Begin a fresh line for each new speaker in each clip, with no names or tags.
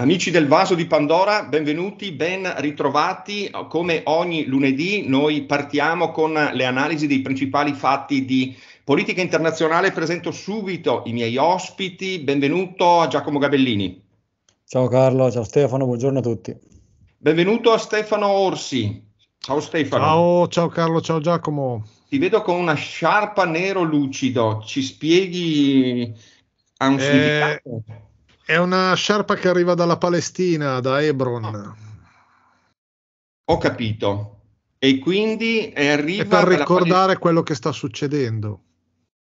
Amici del vaso di Pandora, benvenuti, ben ritrovati. Come ogni lunedì noi partiamo con le analisi dei principali fatti di politica internazionale. Presento subito i miei ospiti. Benvenuto a Giacomo Gabellini.
Ciao Carlo, ciao Stefano, buongiorno a tutti.
Benvenuto a Stefano Orsi. Ciao Stefano.
Ciao, ciao Carlo, ciao Giacomo.
Ti vedo con una sciarpa nero lucido. Ci spieghi a un eh... significato?
È una sciarpa che arriva dalla Palestina, da Hebron. No. Ah.
Ho capito. E quindi arriva... E per ricordare
quello che sta succedendo.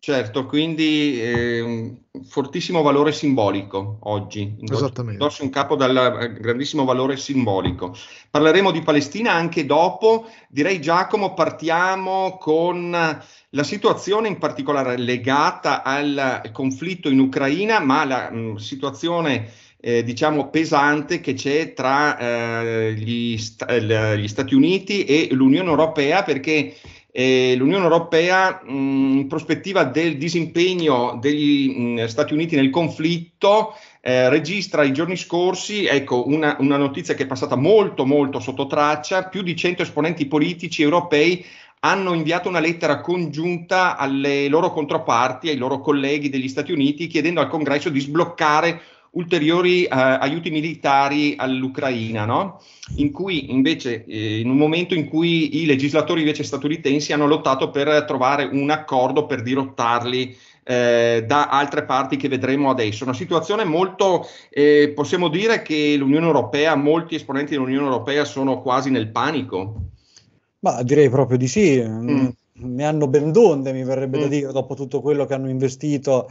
Certo, quindi eh, fortissimo valore simbolico oggi. Esattamente. Indosso un capo dal eh, grandissimo valore simbolico. Parleremo di Palestina anche dopo. Direi Giacomo, partiamo con la situazione in particolare legata al conflitto in Ucraina, ma la mh, mm, situazione eh, diciamo pesante che c'è tra eh, gli, sta- gli Stati Uniti e l'Unione Europea perché eh, l'Unione Europea mh, mm, in prospettiva del disimpegno degli mh, mm, Stati Uniti nel conflitto eh, registra i giorni scorsi ecco, una, una, notizia che è passata molto molto sotto traccia, più di 100 esponenti politici europei hanno inviato una lettera congiunta alle loro controparti, ai loro colleghi degli Stati Uniti, chiedendo al congresso di sbloccare ulteriori eh, aiuti militari all'Ucraina, no? in cui invece, eh, in un momento in cui i legislatori invece statunitensi hanno lottato per trovare un accordo per dirottarli eh, da altre parti che vedremo adesso. Una situazione molto, eh, possiamo dire che l'Unione Europea, molti esponenti dell'Unione Europea sono quasi nel panico.
Ma direi proprio di sì. Mm. Ne hanno ben donde, mi verrebbe mm. da dire, dopo tutto quello che hanno investito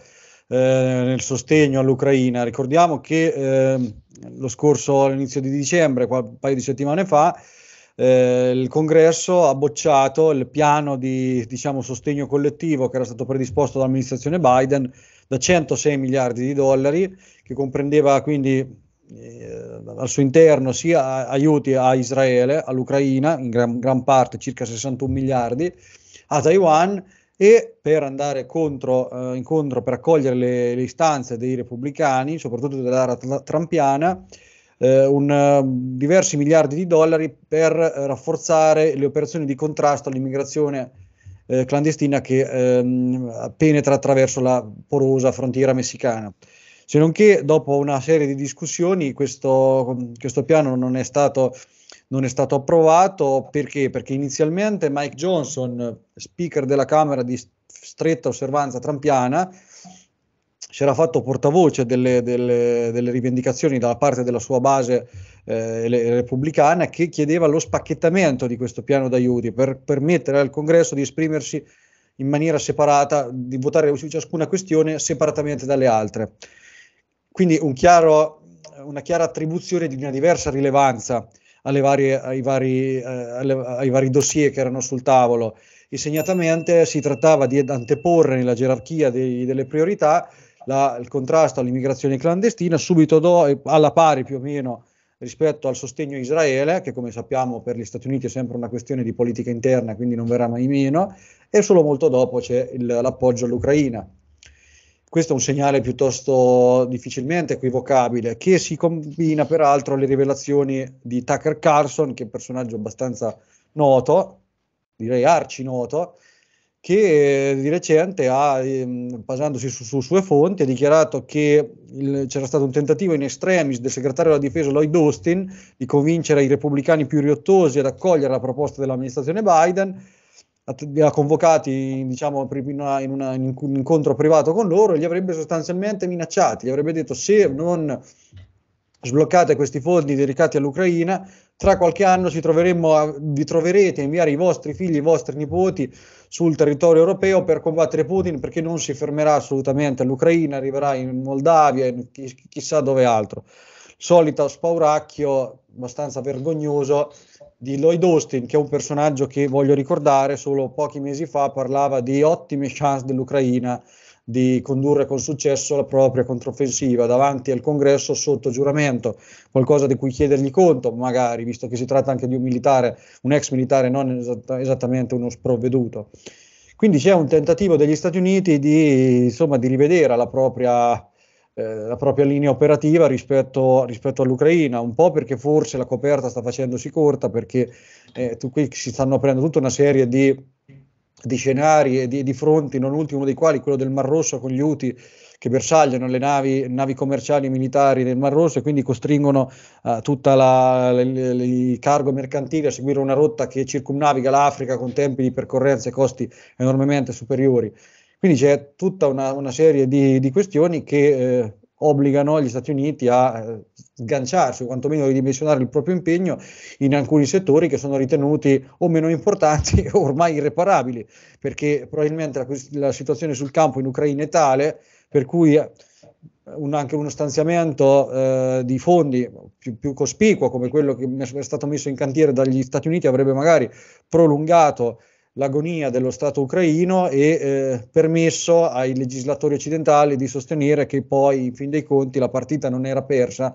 eh, nel sostegno all'Ucraina. Ricordiamo che eh, lo scorso, all'inizio di dicembre, un paio di settimane fa, eh, il congresso ha bocciato il piano di diciamo, sostegno collettivo che era stato predisposto dall'amministrazione Biden da 106 miliardi di dollari, che comprendeva quindi eh, al suo interno sia aiuti a Israele, all'Ucraina, in gran, gran parte circa 61 miliardi, a Taiwan e per andare contro, eh, incontro, per accogliere le, le, istanze dei repubblicani, soprattutto dell'area trampiana, eh, un, eh, diversi miliardi di dollari per eh, rafforzare le operazioni di contrasto all'immigrazione eh, clandestina che ehm, penetra attraverso la porosa frontiera messicana. Se non che dopo una serie di discussioni questo, questo piano non è stato non è stato approvato perché? Perché inizialmente Mike Johnson, speaker della Camera di stretta osservanza trampiana, si era fatto portavoce delle, delle, delle, rivendicazioni dalla parte della sua base eh, repubblicana che chiedeva lo spacchettamento di questo piano d'aiuti per permettere al congresso di esprimersi in maniera separata, di votare su ciascuna questione separatamente dalle altre. Quindi un chiaro, una chiara attribuzione di una diversa rilevanza alle varie, ai, vari, eh, alle, ai vari dossier che erano sul tavolo e segnatamente si trattava di anteporre nella gerarchia dei, delle priorità la, il contrasto all'immigrazione clandestina subito do, alla pari più o meno rispetto al sostegno a Israele, che come sappiamo per gli Stati Uniti è sempre una questione di politica interna, quindi non verrà mai meno, e solo molto dopo c'è il, l'appoggio all'Ucraina questo è un segnale piuttosto difficilmente equivocabile, che si combina peraltro alle rivelazioni di Tucker Carlson, che è un personaggio abbastanza noto, direi arci noto, che di recente ha, ehm, basandosi su, su, sue fonti, ha dichiarato che il, c'era stato un tentativo in extremis del segretario della difesa Lloyd Austin di convincere i repubblicani più riottosi ad accogliere la proposta dell'amministrazione Biden li ha convocati diciamo, in, una, in, un incontro privato con loro e li avrebbe sostanzialmente minacciati, gli avrebbe detto se non sbloccate questi fondi dedicati all'Ucraina, tra qualche anno a, vi troverete a inviare i vostri figli, i vostri nipoti sul territorio europeo per combattere Putin perché non si fermerà assolutamente all'Ucraina, arriverà in Moldavia, in chi, chissà dove altro. Solito spauracchio abbastanza vergognoso di Lloyd Austin, che è un personaggio che voglio ricordare, solo pochi mesi fa parlava di ottime chance dell'Ucraina di condurre con successo la propria controffensiva davanti al congresso sotto giuramento, qualcosa di cui chiedergli conto, magari, visto che si tratta anche di un militare, un ex militare, non esatta, esattamente uno sprovveduto. Quindi c'è un tentativo degli Stati Uniti di, insomma, di rivedere la propria eh, la propria linea operativa rispetto, rispetto, all'Ucraina, un po' perché forse la coperta sta facendosi corta, perché eh, tu, qui si stanno aprendo tutta una serie di, di scenari e di, di, fronti, non ultimo dei quali quello del Mar Rosso con gli UTI che bersagliano le navi, navi commerciali e militari del Mar Rosso e quindi costringono eh, tutta la, le, le, il cargo mercantile a seguire una rotta che circumnaviga l'Africa con tempi di percorrenza e costi enormemente superiori. Quindi c'è tutta una, una serie di, di, questioni che eh, obbligano gli Stati Uniti a eh, sganciarsi o quantomeno ridimensionare il proprio impegno in alcuni settori che sono ritenuti o meno importanti o ormai irreparabili, perché probabilmente la, la situazione sul campo in Ucraina è tale per cui eh, un, anche uno stanziamento eh, di fondi più, più, cospicuo come quello che è stato messo in cantiere dagli Stati Uniti avrebbe magari prolungato l'agonia dello Stato ucraino e eh, permesso ai legislatori occidentali di sostenere che poi, in fin dei conti, la partita non era persa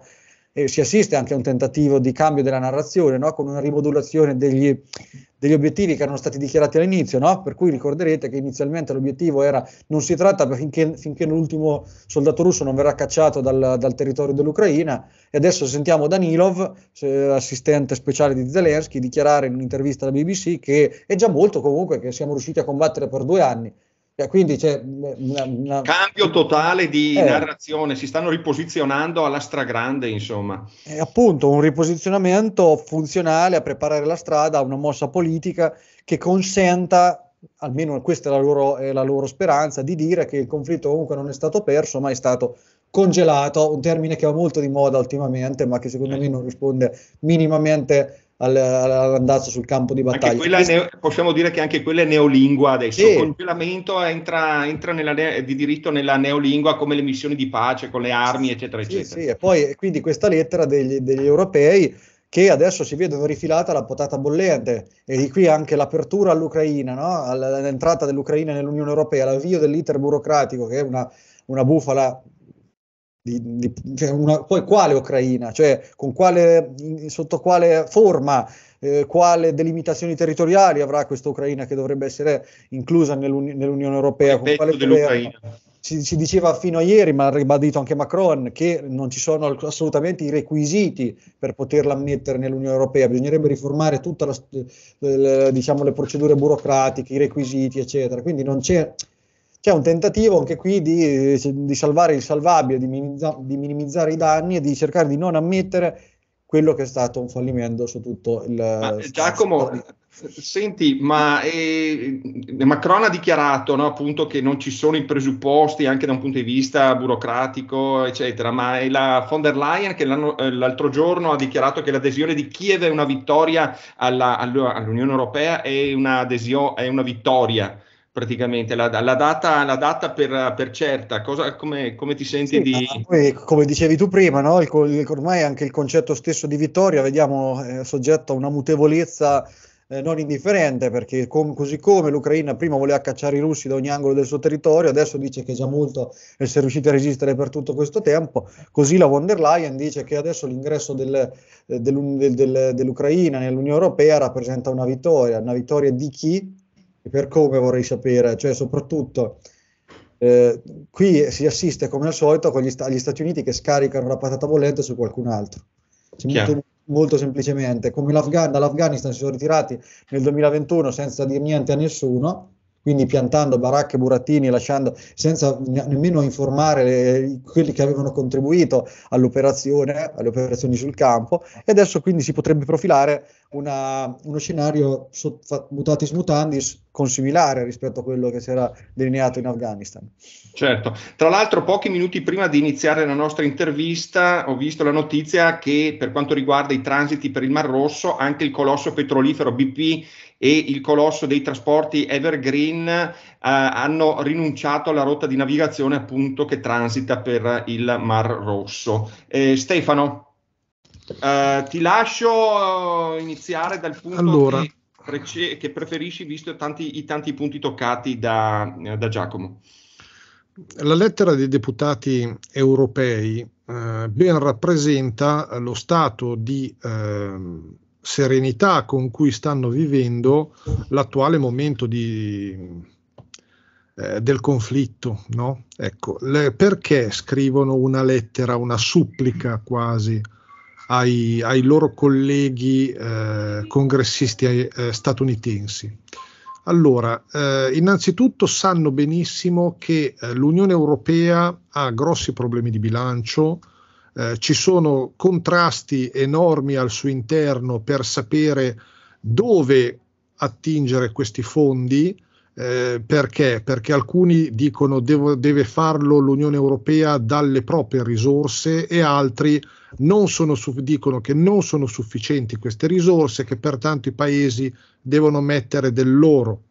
eh, si assiste anche a un tentativo di cambio della narrazione, no? con una rimodulazione degli, degli, obiettivi che erano stati dichiarati all'inizio, no? per cui ricorderete che inizialmente l'obiettivo era non si tratta finché, finché l'ultimo soldato russo non verrà cacciato dal, dal territorio dell'Ucraina e adesso sentiamo Danilov, assistente speciale di Zelensky, dichiarare in un'intervista alla BBC che è già molto comunque che siamo riusciti a combattere per due anni, cioè, quindi c'è una, una... cambio
totale di eh. narrazione, si stanno riposizionando alla stragrande, insomma.
È eh, appunto un riposizionamento funzionale a preparare la strada a una mossa politica che consenta, almeno questa è la, loro, è la loro speranza, di dire che il conflitto comunque non è stato perso, ma è stato congelato, un termine che va molto di moda ultimamente, ma che secondo eh. me non risponde minimamente all'andazzo sul campo di battaglia. Neo, possiamo dire che anche quella è neolingua adesso, sì. il
congelamento eh, entra, entra nella, eh, di diritto nella neolingua come le missioni di pace con le armi eccetera sì, eccetera.
Sì, e poi quindi questa lettera degli, degli europei che adesso si vedono rifilata la potata bollente e di qui anche l'apertura all'Ucraina, no? all'entrata dell'Ucraina nell'Unione Europea, l'avvio dell'iter burocratico che è una, una bufala di, di, cioè una, poi quale Ucraina, cioè quale, sotto quale forma, eh, quale delimitazioni territoriali avrà questa Ucraina che dovrebbe essere inclusa nell'Uni- nell'Unione Europea? Con quale Si, si, diceva fino a ieri, ma ha ribadito anche Macron, che non ci sono assolutamente i requisiti per poterla ammettere nell'Unione Europea, bisognerebbe riformare tutte eh, diciamo, le procedure burocratiche, i requisiti, eccetera. Quindi non c'è c'è un tentativo anche qui di, eh, di salvare il salvabile, di, minimizza, di, minimizzare i danni e di cercare di non ammettere quello che è stato un fallimento su tutto il... Ma, eh, eh, Giacomo,
Senti, ma eh, Macron ha dichiarato no, appunto che non ci sono i presupposti anche da un punto di vista burocratico, eccetera, ma è la von der Leyen che l'altro giorno ha dichiarato che l'adesione di Kiev è una vittoria alla, all'Unione Europea, è, è una vittoria praticamente la, la, data, la data per, per certa, cosa, come, come, ti senti
sì, di... Poi, come dicevi tu prima, no? il, ormai anche il concetto stesso di vittoria, vediamo, eh, soggetto a una mutevolezza eh, non indifferente, perché com- così come l'Ucraina prima voleva cacciare i russi da ogni angolo del suo territorio, adesso dice che è già molto essere riusciti a resistere per tutto questo tempo, così la von der Leyen dice che adesso l'ingresso del, eh, del, del, dell'Ucraina nell'Unione Europea rappresenta una vittoria, una vittoria di chi? e per come vorrei sapere, cioè soprattutto eh, qui si assiste come al solito con gli, sta- gli, Stati Uniti che scaricano la patata bollente su qualcun altro. Molto, molto, semplicemente, come l'Afghan, dall'Afghanistan si sono ritirati nel 2021 senza dire niente a nessuno, quindi piantando baracche, burattini, lasciando senza nemmeno informare le, quelli che avevano contribuito all'operazione, alle operazioni sul campo e adesso quindi si potrebbe profilare una, uno scenario mutatis mutandis consimilare rispetto a quello che si era delineato in Afghanistan.
Certo, tra l'altro pochi minuti prima di iniziare la nostra intervista ho visto la notizia che per quanto riguarda i transiti per il Mar Rosso anche il colosso petrolifero BP e il colosso dei trasporti Evergreen eh, hanno rinunciato alla rotta di navigazione appunto che transita per il Mar Rosso. Eh, Stefano, eh, ti lascio eh, iniziare dal punto allora. che, prece- che, preferisci visto tanti, i tanti punti toccati da, eh, da Giacomo.
La lettera dei deputati europei eh, ben rappresenta lo stato di eh, serenità con cui stanno vivendo l'attuale momento di, eh, del conflitto. No? Ecco, le, perché scrivono una lettera, una supplica quasi ai, ai loro colleghi eh, congressisti eh, statunitensi? Allora, eh, innanzitutto sanno benissimo che eh, l'Unione Europea ha grossi problemi di bilancio, eh, ci sono contrasti enormi al suo interno per sapere dove attingere questi fondi. Eh, perché? Perché alcuni dicono devo, deve farlo l'Unione Europea dalle proprie risorse e altri sono, dicono che non sono sufficienti queste risorse, che pertanto i paesi devono mettere del loro,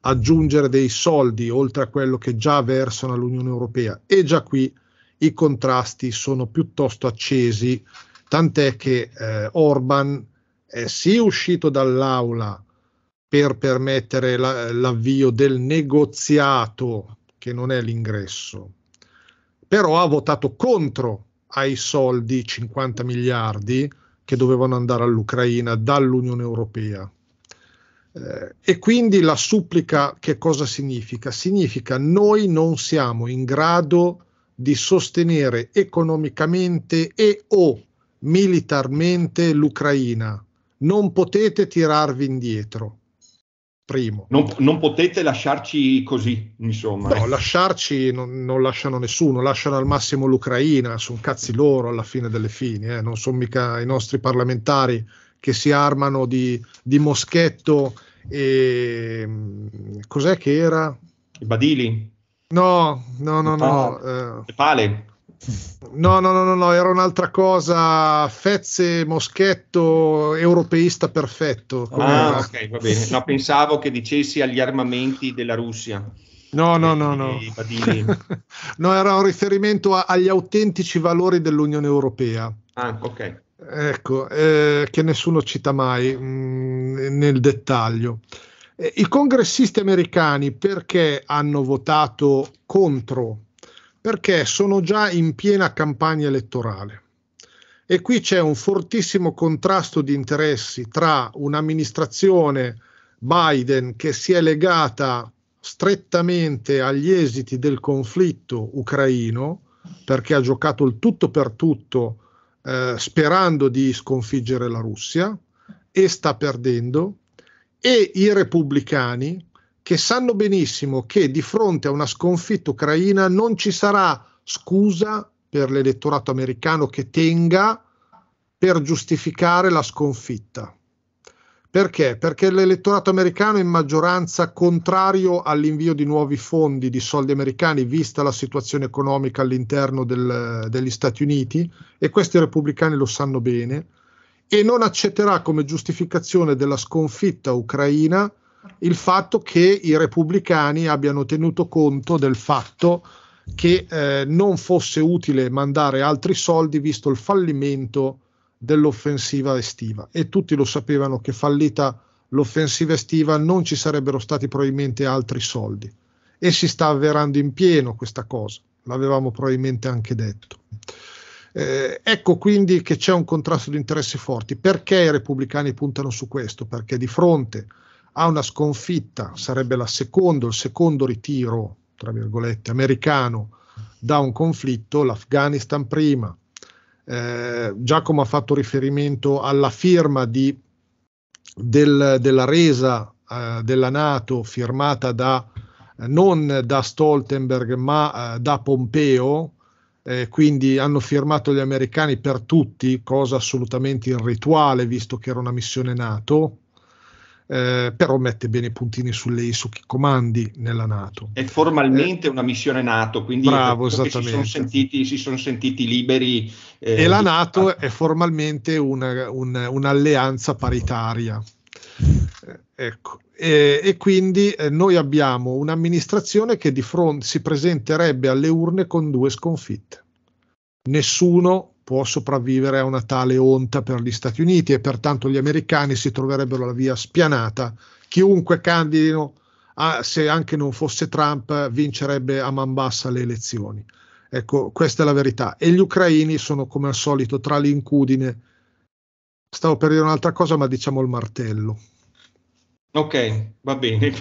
aggiungere dei soldi oltre a quello che già versano all'Unione Europea. E già qui i contrasti sono piuttosto accesi, tant'è che eh, Orban è sì uscito dall'aula per permettere la, l'avvio del negoziato, che non è l'ingresso, però ha votato contro ai soldi 50 miliardi che dovevano andare all'Ucraina dall'Unione Europea. Eh, e quindi la supplica che cosa significa? Significa noi non siamo in grado di di sostenere economicamente e o militarmente l'Ucraina. Non potete tirarvi indietro. Primo. Non, non
potete lasciarci così, insomma. No, eh.
lasciarci non, non, lasciano nessuno, lasciano al massimo l'Ucraina, sono cazzi loro alla fine delle fini, eh. non sono mica i nostri parlamentari che si armano di, di moschetto e mm, cos'è che era?
I badili?
No, no, no, no. no.
Eh. No,
no, no, no, no, era un'altra cosa. Fezze, moschetto, europeista perfetto. Ah, ok, va bene. No,
pensavo che dicessi agli armamenti della Russia.
No, no, no, no. no, era un riferimento a, agli autentici valori dell'Unione Europea.
Ah, ok.
Ecco, eh, che nessuno cita mai mh, mm, nel dettaglio. Eh, I congressisti americani perché hanno votato contro? Perché sono già in piena campagna elettorale. E qui c'è un fortissimo contrasto di interessi tra un'amministrazione Biden che si è legata strettamente agli esiti del conflitto ucraino, perché ha giocato il tutto per tutto eh, sperando di sconfiggere la Russia e sta perdendo, e i repubblicani che sanno benissimo che di fronte a una sconfitta ucraina non ci sarà scusa per l'elettorato americano che tenga per giustificare la sconfitta. Perché? Perché l'elettorato americano è in maggioranza contrario all'invio di nuovi fondi di soldi americani, vista la situazione economica all'interno del, degli Stati Uniti, e questi repubblicani lo sanno bene, e non accetterà come giustificazione della sconfitta ucraina il fatto che i repubblicani abbiano tenuto conto del fatto che eh, non fosse utile mandare altri soldi visto il fallimento dell'offensiva estiva e tutti lo sapevano che fallita l'offensiva estiva non ci sarebbero stati probabilmente altri soldi e si sta avverando in pieno questa cosa, l'avevamo probabilmente anche detto. Eh, ecco quindi che c'è un contrasto di interessi forti. Perché i repubblicani puntano su questo? Perché di fronte a una sconfitta, sarebbe la secondo, il secondo ritiro, tra virgolette, americano da un conflitto, l'Afghanistan prima. Eh, Giacomo ha fatto riferimento alla firma di, del, della resa eh, della Nato firmata da, eh, non da Stoltenberg ma eh, da Pompeo, eh, quindi hanno firmato gli americani per tutti, cosa assolutamente irrituale visto che era una missione NATO, eh, però mette bene i puntini sulle i su chi comandi nella Nato.
È formalmente eh, una missione Nato, quindi bravo, si, sono sentiti, si, sono sentiti, liberi. Eh, e la Nato
di... è formalmente una, un, un'alleanza paritaria. Ecco. E, e, quindi eh, noi abbiamo un'amministrazione che di fronte si presenterebbe alle urne con due sconfitte. Nessuno può sopravvivere a una tale onta per gli Stati Uniti e pertanto gli americani si troverebbero la via spianata. Chiunque candidino, a, se anche non fosse Trump, vincerebbe a man bassa le elezioni. Ecco, questa è la verità. E gli ucraini sono come al solito tra l'incudine. Stavo per dire un'altra cosa, ma diciamo il martello.
Ok, va bene.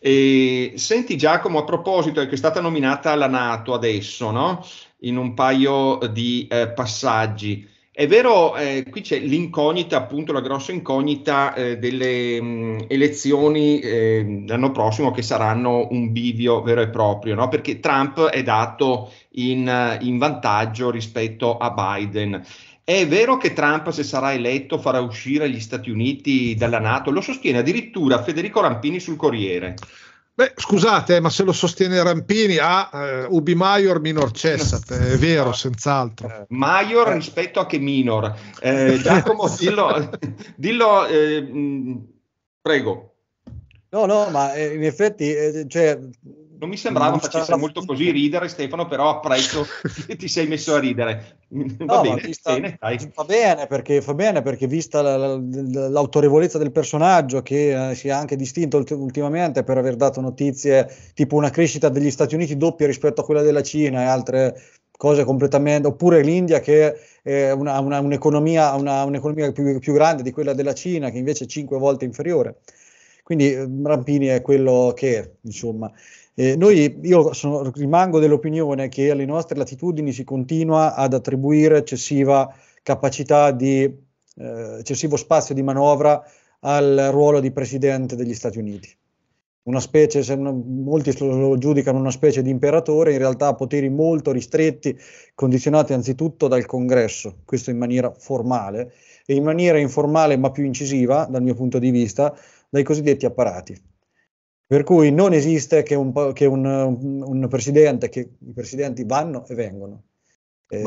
E, senti Giacomo, a proposito, che è stata nominata la Nato adesso, no? In un paio di eh, passaggi. È vero, eh, qui c'è l'incognita, appunto la grossa incognita eh, delle mh, mm, elezioni eh, l'anno prossimo che saranno un bivio vero e proprio, no? perché Trump è dato in, in vantaggio rispetto a Biden. È vero che Trump, se sarà eletto, farà uscire gli Stati Uniti dalla Nato? Lo sostiene addirittura Federico Rampini sul Corriere.
Beh, scusate, ma se lo sostiene Rampini a ah, eh, Ubi Maior minor cessat, è vero, senz'altro. Eh, Maior eh.
rispetto a che minor. Eh, Giacomo, dillo, dillo eh, mh, prego.
No, no, ma in effetti cioè, non mi sembrava non facesse
molto così ridere Stefano, però apprezzo che ti sei messo a ridere.
Va no, bene, vista, bene fa bene, perché, fa bene perché vista la, la, l'autorevolezza del personaggio che eh, si è anche distinto ult- ultimamente per aver dato notizie tipo una crescita degli Stati Uniti doppia rispetto a quella della Cina e altre cose completamente, oppure l'India che ha una, una, un'economia, una, un'economia più, più grande di quella della Cina che invece è cinque volte inferiore. Quindi eh, Rampini è quello che è, insomma. Eh, noi, io sono, rimango dell'opinione che alle nostre latitudini si continua ad attribuire eccessiva capacità di eh, eccessivo spazio di manovra al ruolo di presidente degli Stati Uniti. Una specie, una, molti lo giudicano una specie di imperatore, in realtà ha poteri molto ristretti, condizionati anzitutto dal congresso, questo in maniera formale, e in maniera informale ma più incisiva, dal mio punto di vista, dai cosiddetti apparati. Per cui non esiste che un, che un, un presidente, che i presidenti vanno e vengono, eh,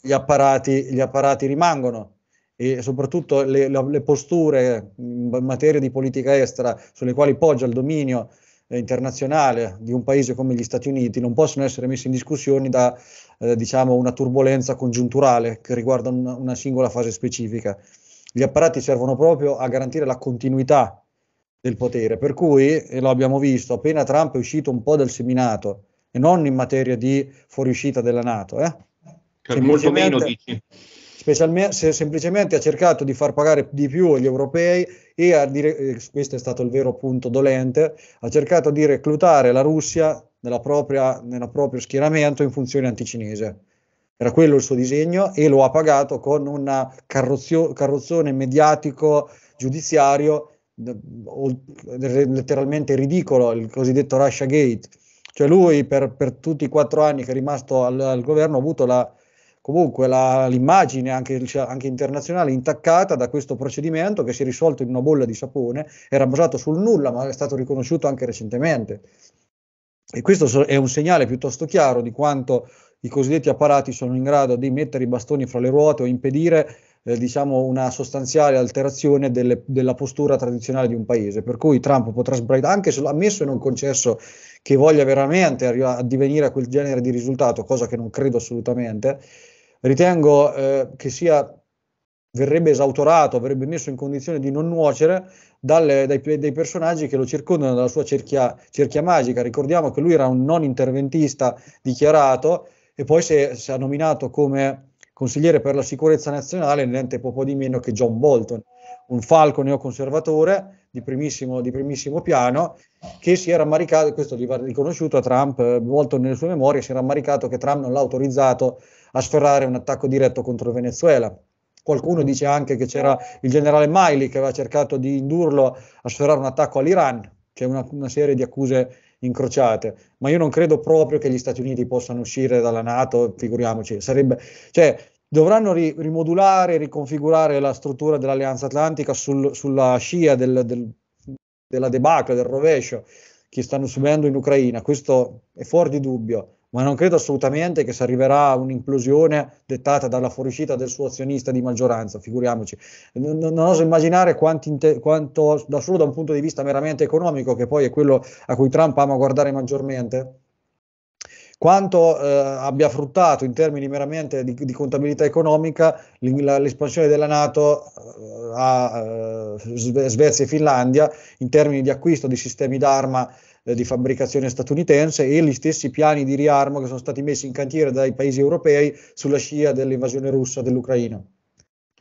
gli, apparati, gli, apparati, rimangono e soprattutto le, le, posture in materia di politica estera sulle quali poggia il dominio eh, internazionale di un paese come gli Stati Uniti non possono essere messe in discussione da eh, diciamo una turbolenza congiunturale che riguarda una, una singola fase specifica. Gli apparati servono proprio a garantire la continuità del potere. Per cui, e lo abbiamo visto, appena Trump è uscito un po' dal seminato, e non in materia di fuoriuscita della Nato, eh? molto meno dici. Se semplicemente ha cercato di far pagare di più agli europei e a dire, eh, questo è stato il vero punto dolente, ha cercato di reclutare la Russia nella propria, nel proprio schieramento in funzione anticinese. Era quello il suo disegno e lo ha pagato con un carrozzone mediatico giudiziario letteralmente ridicolo, il cosiddetto Russia Gate. Cioè lui per, per tutti i quattro anni che è rimasto al, al governo ha avuto la, comunque la, l'immagine anche, cioè, anche, internazionale intaccata da questo procedimento che si è risolto in una bolla di sapone, era basato sul nulla ma è stato riconosciuto anche recentemente. E questo è un segnale piuttosto chiaro di quanto i cosiddetti apparati sono in grado di mettere i bastoni fra le ruote o impedire eh, diciamo una sostanziale alterazione delle, della postura tradizionale di un paese, per cui Trump potrà sbraitare, anche se lo ha messo in un concesso che voglia veramente arrivare divenire a quel genere di risultato, cosa che non credo assolutamente, ritengo eh, che sia verrebbe esautorato, verrebbe messo in condizione di non nuocere dalle, dai, dai, personaggi che lo circondano dalla sua cerchia, cerchia, magica. Ricordiamo che lui era un non interventista dichiarato e poi si è, si è nominato come consigliere per la sicurezza nazionale, niente poco di meno che John Bolton, un falco neoconservatore di primissimo, di primissimo piano, che si era ammaricato, questo gli va riconosciuto a Trump, eh, Bolton nelle sue memorie si era ammaricato che Trump non l'ha autorizzato a sferrare un attacco diretto contro Venezuela. Qualcuno dice anche che c'era il generale Miley che aveva cercato di indurlo a sferrare un attacco all'Iran, c'è una, una serie di accuse incrociate, ma io non credo proprio che gli Stati Uniti possano uscire dalla Nato, figuriamoci, sarebbe, cioè, dovranno ri- rimodulare, riconfigurare la struttura dell'Alleanza Atlantica sul, sulla scia del, del, della debacle, del rovescio che stanno subendo in Ucraina, questo è fuori di dubbio, ma non credo assolutamente che si arriverà a un'implosione dettata dalla fuoriuscita del suo azionista di maggioranza, figuriamoci. Non, non oso immaginare inte, quanto, da solo da un punto di vista meramente economico, che poi è quello a cui Trump ama guardare maggiormente, quanto eh, abbia fruttato in termini meramente di, di contabilità economica l'espansione della Nato eh, a eh, Svezia e Finlandia in termini di acquisto di sistemi d'arma eh, di fabbricazione statunitense e gli stessi piani di riarmo che sono stati messi in cantiere dai paesi europei sulla scia dell'invasione russa dell'Ucraina.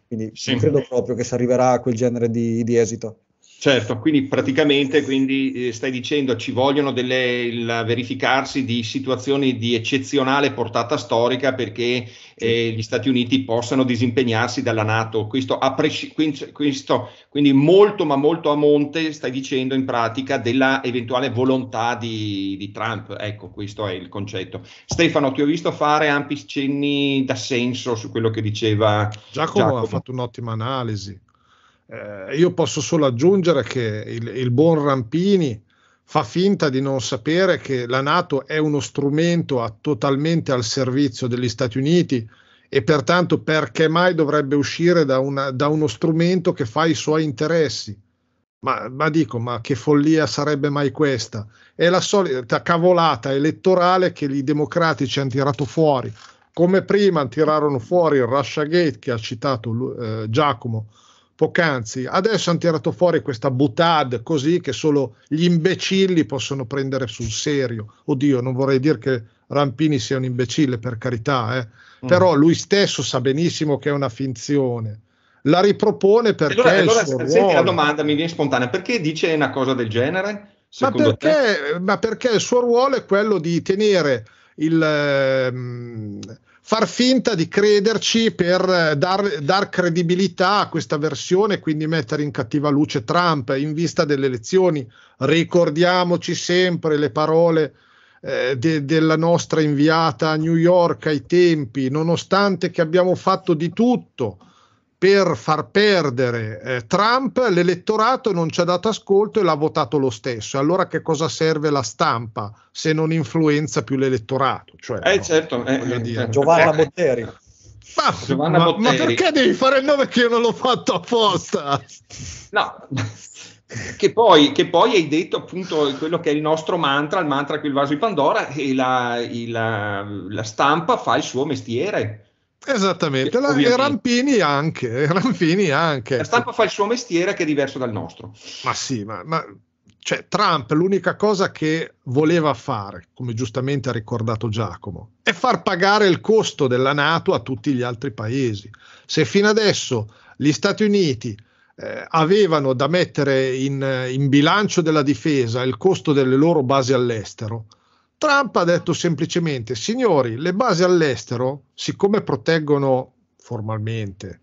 Quindi sì. non credo proprio che si arriverà a quel genere di, di esito. Certo, quindi
praticamente quindi eh, stai dicendo ci vogliono delle, il verificarsi di situazioni di eccezionale portata storica perché sì. eh, gli Stati Uniti possano disimpegnarsi dalla Nato. Questo, presc- questo, quindi molto ma molto a monte stai dicendo in pratica della eventuale volontà di, di Trump. Ecco, questo è il concetto. Stefano, ti ho visto fare ampi cenni d'assenso su quello che diceva
Giacomo. Giacomo. ha fatto un'ottima analisi. Eh, io posso solo aggiungere che il, il buon Rampini fa finta di non sapere che la Nato è uno strumento a, totalmente al servizio degli Stati Uniti e pertanto perché mai dovrebbe uscire da, una, da uno strumento che fa i suoi interessi? Ma, ma, dico, ma che follia sarebbe mai questa? È la solita cavolata elettorale che i democratici hanno tirato fuori. Come prima tirarono fuori il Russia Gate che ha citato eh, Giacomo, poc'anzi. Adesso hanno tirato fuori questa butad così che solo gli imbecilli possono prendere sul serio. Oddio, non vorrei dire che Rampini sia un imbecille, per carità, eh. mm. però lui stesso sa benissimo che è una finzione. La ripropone perché. Allora, allora senti ruolo. la domanda,
mi viene spontanea: perché dice una cosa del genere?
Ma perché, ma perché, il suo ruolo è quello di tenere il. Ehm, far finta di crederci per eh, dar, dar, credibilità a questa versione, quindi mettere in cattiva luce Trump in vista delle elezioni. Ricordiamoci sempre le parole eh, de, della nostra inviata a New York ai tempi, nonostante che abbiamo fatto di tutto per far perdere eh, Trump, l'elettorato non ci ha dato ascolto e l'ha votato lo stesso. Allora che cosa serve la stampa se non influenza più l'elettorato?
Cioè, eh no, certo, eh, eh Giovanna Botteri. Ma, ma, ma perché devi
fare il nome che io non l'ho fatto apposta?
No, Che poi, che poi, hai detto appunto quello che è il nostro mantra, il mantra qui il vaso di Pandora, e la, il, la, la stampa fa il suo mestiere.
Esattamente, La, e Rampini anche, Rampini anche. La stampa fa
il suo mestiere che è diverso dal nostro.
Ma sì, ma, ma cioè, Trump l'unica cosa che voleva fare, come giustamente ha ricordato Giacomo, è far pagare il costo della Nato a tutti gli altri paesi. Se fino adesso gli Stati Uniti eh, avevano da mettere in, eh, in bilancio della difesa il costo delle loro basi all'estero, Trump ha detto semplicemente, signori, le basi all'estero, siccome proteggono formalmente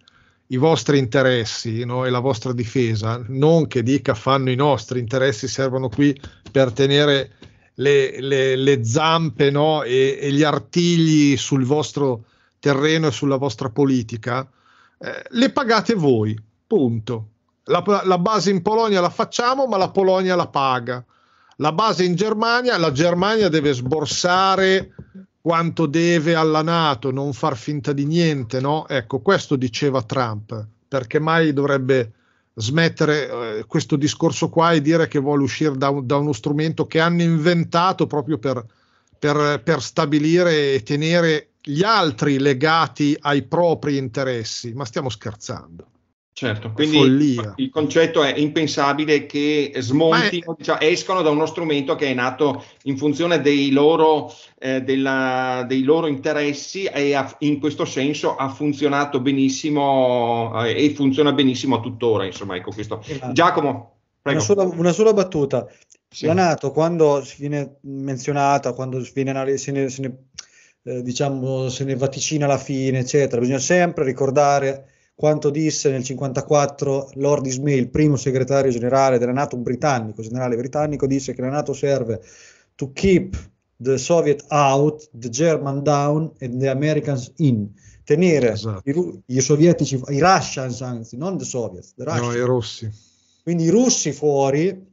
i vostri interessi no, e la vostra difesa, non che dica fanno i nostri interessi, servono qui per tenere le, le, le zampe no, e, e, gli artigli sul vostro terreno e sulla vostra politica, eh, le pagate voi, punto. La, la base in Polonia la facciamo, ma la Polonia la paga la base in Germania, la Germania deve sborsare quanto deve alla Nato, non far finta di niente, no? Ecco, questo diceva Trump, perché mai dovrebbe smettere eh, questo discorso qua e dire che vuole uscire da, da uno strumento che hanno inventato proprio per, per, per, stabilire e tenere gli altri legati ai propri interessi. Ma stiamo scherzando.
Certo, quindi follia. il concetto è impensabile che smontino, è... cioè, escono da uno strumento che è nato in funzione dei loro, eh, della, dei loro interessi e ha, in questo senso ha funzionato benissimo eh, e funziona benissimo tuttora. Insomma, ecco questo. Esatto.
Giacomo, prego. Una sola, una sola battuta. Sì. La Nato, quando si viene menzionata, quando viene, se ne, se ne, eh, diciamo, se ne vaticina la fine, eccetera, bisogna sempre ricordare quanto disse nel 1954 Lord Ismail, primo segretario generale della Nato britannico, generale britannico, disse che la Nato serve to keep the Soviet out, the German down and the Americans in. Tenere esatto. i, i, sovietici, i Russians anzi, non the Soviets, the Russians. No, i russi. Quindi i russi fuori,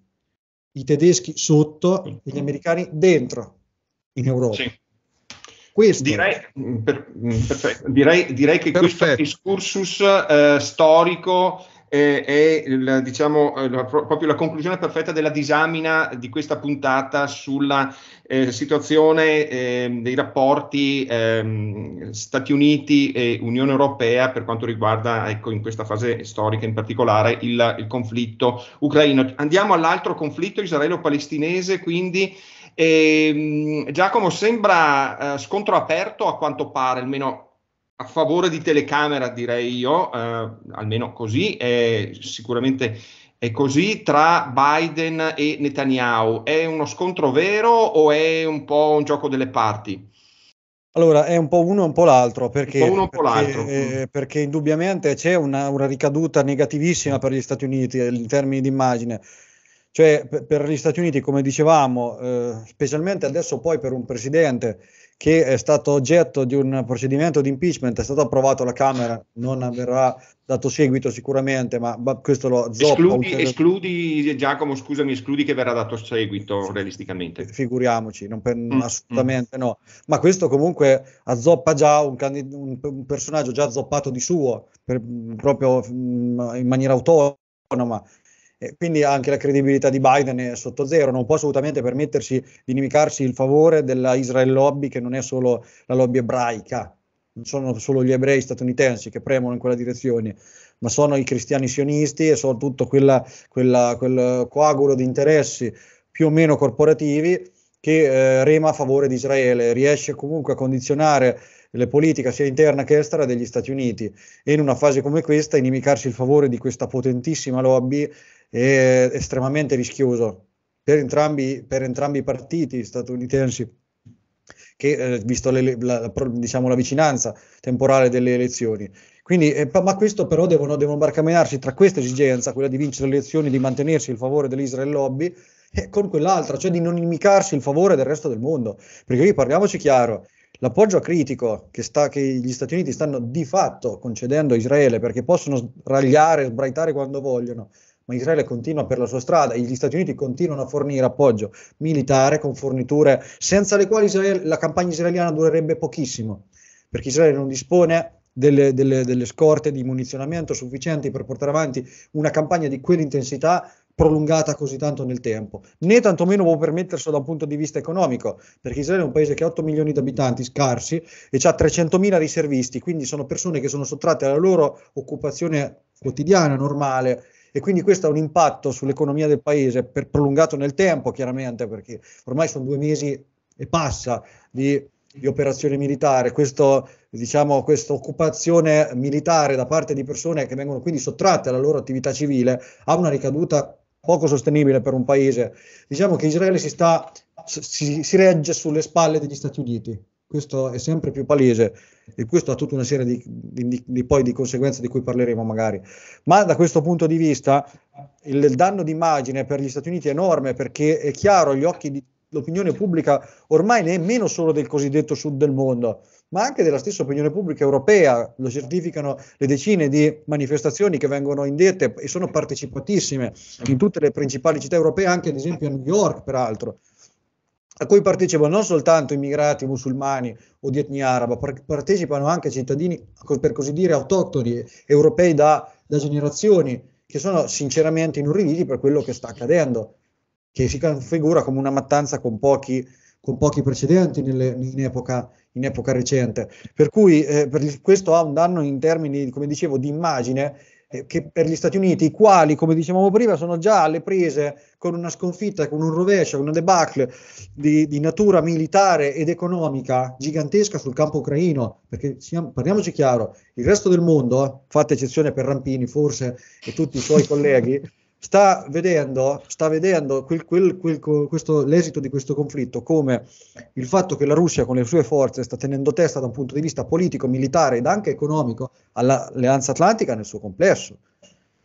i tedeschi sotto e mm. gli americani dentro in Europa. Sì. Questo.
Direi, mm. per, mm, perfetto, direi, direi che perfetto. questo discursus eh, storico eh, è il, diciamo, eh, la, proprio la conclusione perfetta della disamina di questa puntata sulla eh, situazione eh, dei rapporti ehm, Stati Uniti e Unione Europea per quanto riguarda, ecco, in questa fase storica in particolare, il, il conflitto ucraino. Andiamo all'altro conflitto israelo-palestinese, quindi e, ehm, Giacomo, sembra eh, scontro aperto a quanto pare, almeno a favore di telecamera direi io, eh, almeno così, è, sicuramente è così, tra Biden e Netanyahu. È uno scontro vero o è un po' un gioco delle parti?
Allora, è un po' uno e un po' l'altro, perché, un po un po l'altro. eh, mm. perché indubbiamente c'è una, una, ricaduta negativissima per gli Stati Uniti in termini di immagine, cioè, per gli Stati Uniti, come dicevamo, eh, specialmente adesso poi per un presidente che è stato oggetto di un procedimento di impeachment, è stato approvato alla Camera, non verrà dato seguito sicuramente, ma, ma questo lo zoppa. Escludi,
escludi, Giacomo, scusami, escludi che verrà dato seguito sì, realisticamente.
Figuriamoci, per, mm, mm. assolutamente mm. no. Ma questo comunque azzoppa già un, candid- un, un personaggio già azzoppato di suo, per, proprio mm, in maniera autonoma quindi anche la credibilità di Biden è sotto zero, non può assolutamente permettersi di inimicarsi il favore della Israel Lobby, che non è solo la lobby ebraica, non sono solo gli ebrei statunitensi che premono in quella direzione, ma sono i cristiani sionisti e soprattutto quella, quella, quel coagulo di interessi più o meno corporativi che eh, rema a favore di Israele, riesce comunque a condizionare le politiche sia interna che estera degli Stati Uniti e in una fase come questa inimicarsi il favore di questa potentissima lobby è estremamente rischioso per entrambi, per entrambi i partiti statunitensi che eh, visto le, la, diciamo, la, vicinanza temporale delle elezioni. Quindi, eh, ma questo però devono, devono barcamenarsi tra questa esigenza, quella di vincere le elezioni, di mantenersi il favore dell'Israel lobby, e con quell'altra, cioè di non inimicarsi il favore del resto del mondo. Perché qui parliamoci chiaro, l'appoggio critico che, sta, che, gli Stati Uniti stanno di fatto concedendo a Israele, perché possono ragliare, sbraitare quando vogliono, ma Israele continua per la sua strada e gli Stati Uniti continuano a fornire appoggio militare con forniture senza le quali Israele, la campagna israeliana durerebbe pochissimo, perché Israele non dispone delle, delle, delle scorte di munizionamento sufficienti per portare avanti una campagna di quell'intensità prolungata così tanto nel tempo, né tantomeno può permetterselo da un punto di vista economico, perché Israele è un paese che ha 8 milioni di abitanti scarsi e ha mila riservisti, quindi sono persone che sono sottratte alla loro occupazione quotidiana, normale, e quindi questo ha un impatto sull'economia del paese per, prolungato nel tempo, chiaramente, perché ormai sono due mesi e passa di di operazione militare, questo, diciamo, questa occupazione militare da parte di persone che vengono quindi sottratte alla loro attività civile ha una ricaduta poco sostenibile per un paese. Diciamo che Israele si, sta, si, si regge sulle spalle degli Stati Uniti, questo è sempre più palese e questo ha tutta una serie di, di, di, poi, di, conseguenze di cui parleremo magari. Ma da questo punto di vista il, il danno d'immagine per gli Stati Uniti è enorme perché è chiaro agli occhi dell'opinione pubblica ormai nemmeno solo del cosiddetto sud del mondo, ma anche della stessa opinione pubblica europea, lo certificano le decine di manifestazioni che vengono indette e sono partecipatissime in tutte le principali città europee, anche ad esempio a New York peraltro, a cui partecipano non soltanto immigrati musulmani o di etnia araba, partecipano anche cittadini, per così dire, autoctoni, europei da, da generazioni, che sono sinceramente inorriditi per quello che sta accadendo, che si configura come una mattanza con pochi con pochi precedenti nelle, in, epoca, in, epoca, recente. Per cui eh, per, questo ha un danno in termini, come dicevo, di immagine eh, che per gli Stati Uniti, i quali, come dicevamo prima, sono già alle prese con una sconfitta, con un rovescio, una debacle di, di natura militare ed economica gigantesca sul campo ucraino, perché siamo, parliamoci chiaro, il resto del mondo, fatta eccezione per Rampini forse e tutti i suoi colleghi, sta vedendo, sta vedendo quel, quel, quel, questo, l'esito di questo conflitto come il fatto che la Russia con le sue forze sta tenendo testa da un punto di vista politico, militare ed anche economico all'alleanza atlantica nel suo complesso.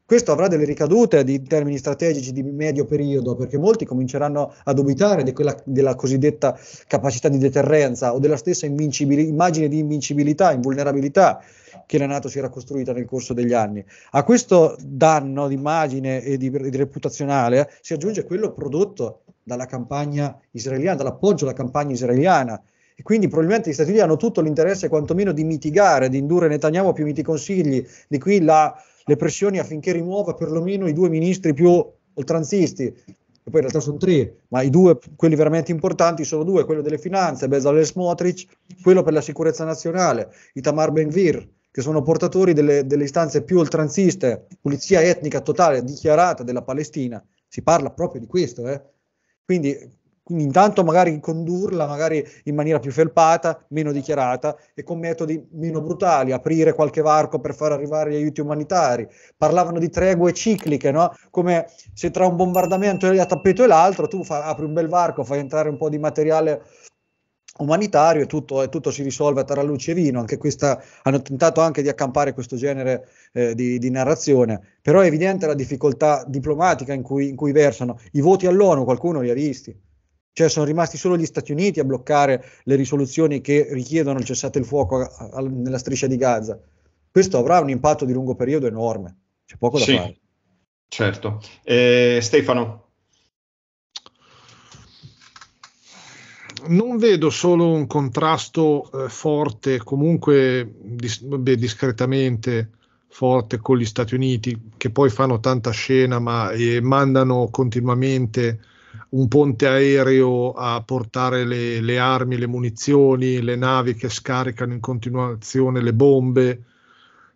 Questo avrà delle ricadute di, in termini strategici di medio periodo, perché molti cominceranno a dubitare di quella, della cosiddetta capacità di deterrenza o della stessa immagine di invincibilità, invulnerabilità che la Nato si era costruita nel corso degli anni. A questo danno d'immagine e di, di reputazionale eh, si aggiunge quello prodotto dalla campagna israeliana, dall'appoggio alla campagna israeliana. E quindi probabilmente gli Stati Uniti hanno tutto l'interesse quantomeno di mitigare, di indurre Netanyahu a più miti consigli, di qui la, le pressioni affinché rimuova perlomeno i due ministri più oltranzisti, e poi in realtà sono tre, ma i due, quelli veramente importanti, sono due, quello delle finanze, Bezalel Smotrich, quello per la sicurezza nazionale, Itamar Ben-Vir, che sono portatori delle, delle istanze più oltranziste, pulizia etnica totale dichiarata della Palestina, si parla proprio di questo. Eh? Quindi, quindi intanto magari condurla magari in maniera più felpata, meno dichiarata e con metodi meno brutali, aprire qualche varco per far arrivare gli aiuti umanitari. Parlavano di tregue cicliche, no? come se tra un bombardamento a tappeto e l'altro tu fa, apri un bel varco, fai entrare un po' di materiale umanitario e tutto, e tutto, si risolve a tarallucci e vino, anche questa, hanno tentato anche di accampare questo genere eh, di, di, narrazione, però è evidente la difficoltà diplomatica in cui, in cui versano, i voti all'ONU qualcuno li ha visti, cioè sono rimasti solo gli Stati Uniti a bloccare le risoluzioni che richiedono il cessate il fuoco a, a, nella striscia di Gaza, questo avrà un impatto di lungo periodo enorme, c'è poco da sì, fare.
Certo. Eh, Stefano?
non vedo solo un contrasto eh, forte, comunque dis- beh, discretamente forte con gli Stati Uniti, che poi fanno tanta scena, ma eh, mandano continuamente un ponte aereo a portare le, le, armi, le munizioni, le navi che scaricano in continuazione le bombe.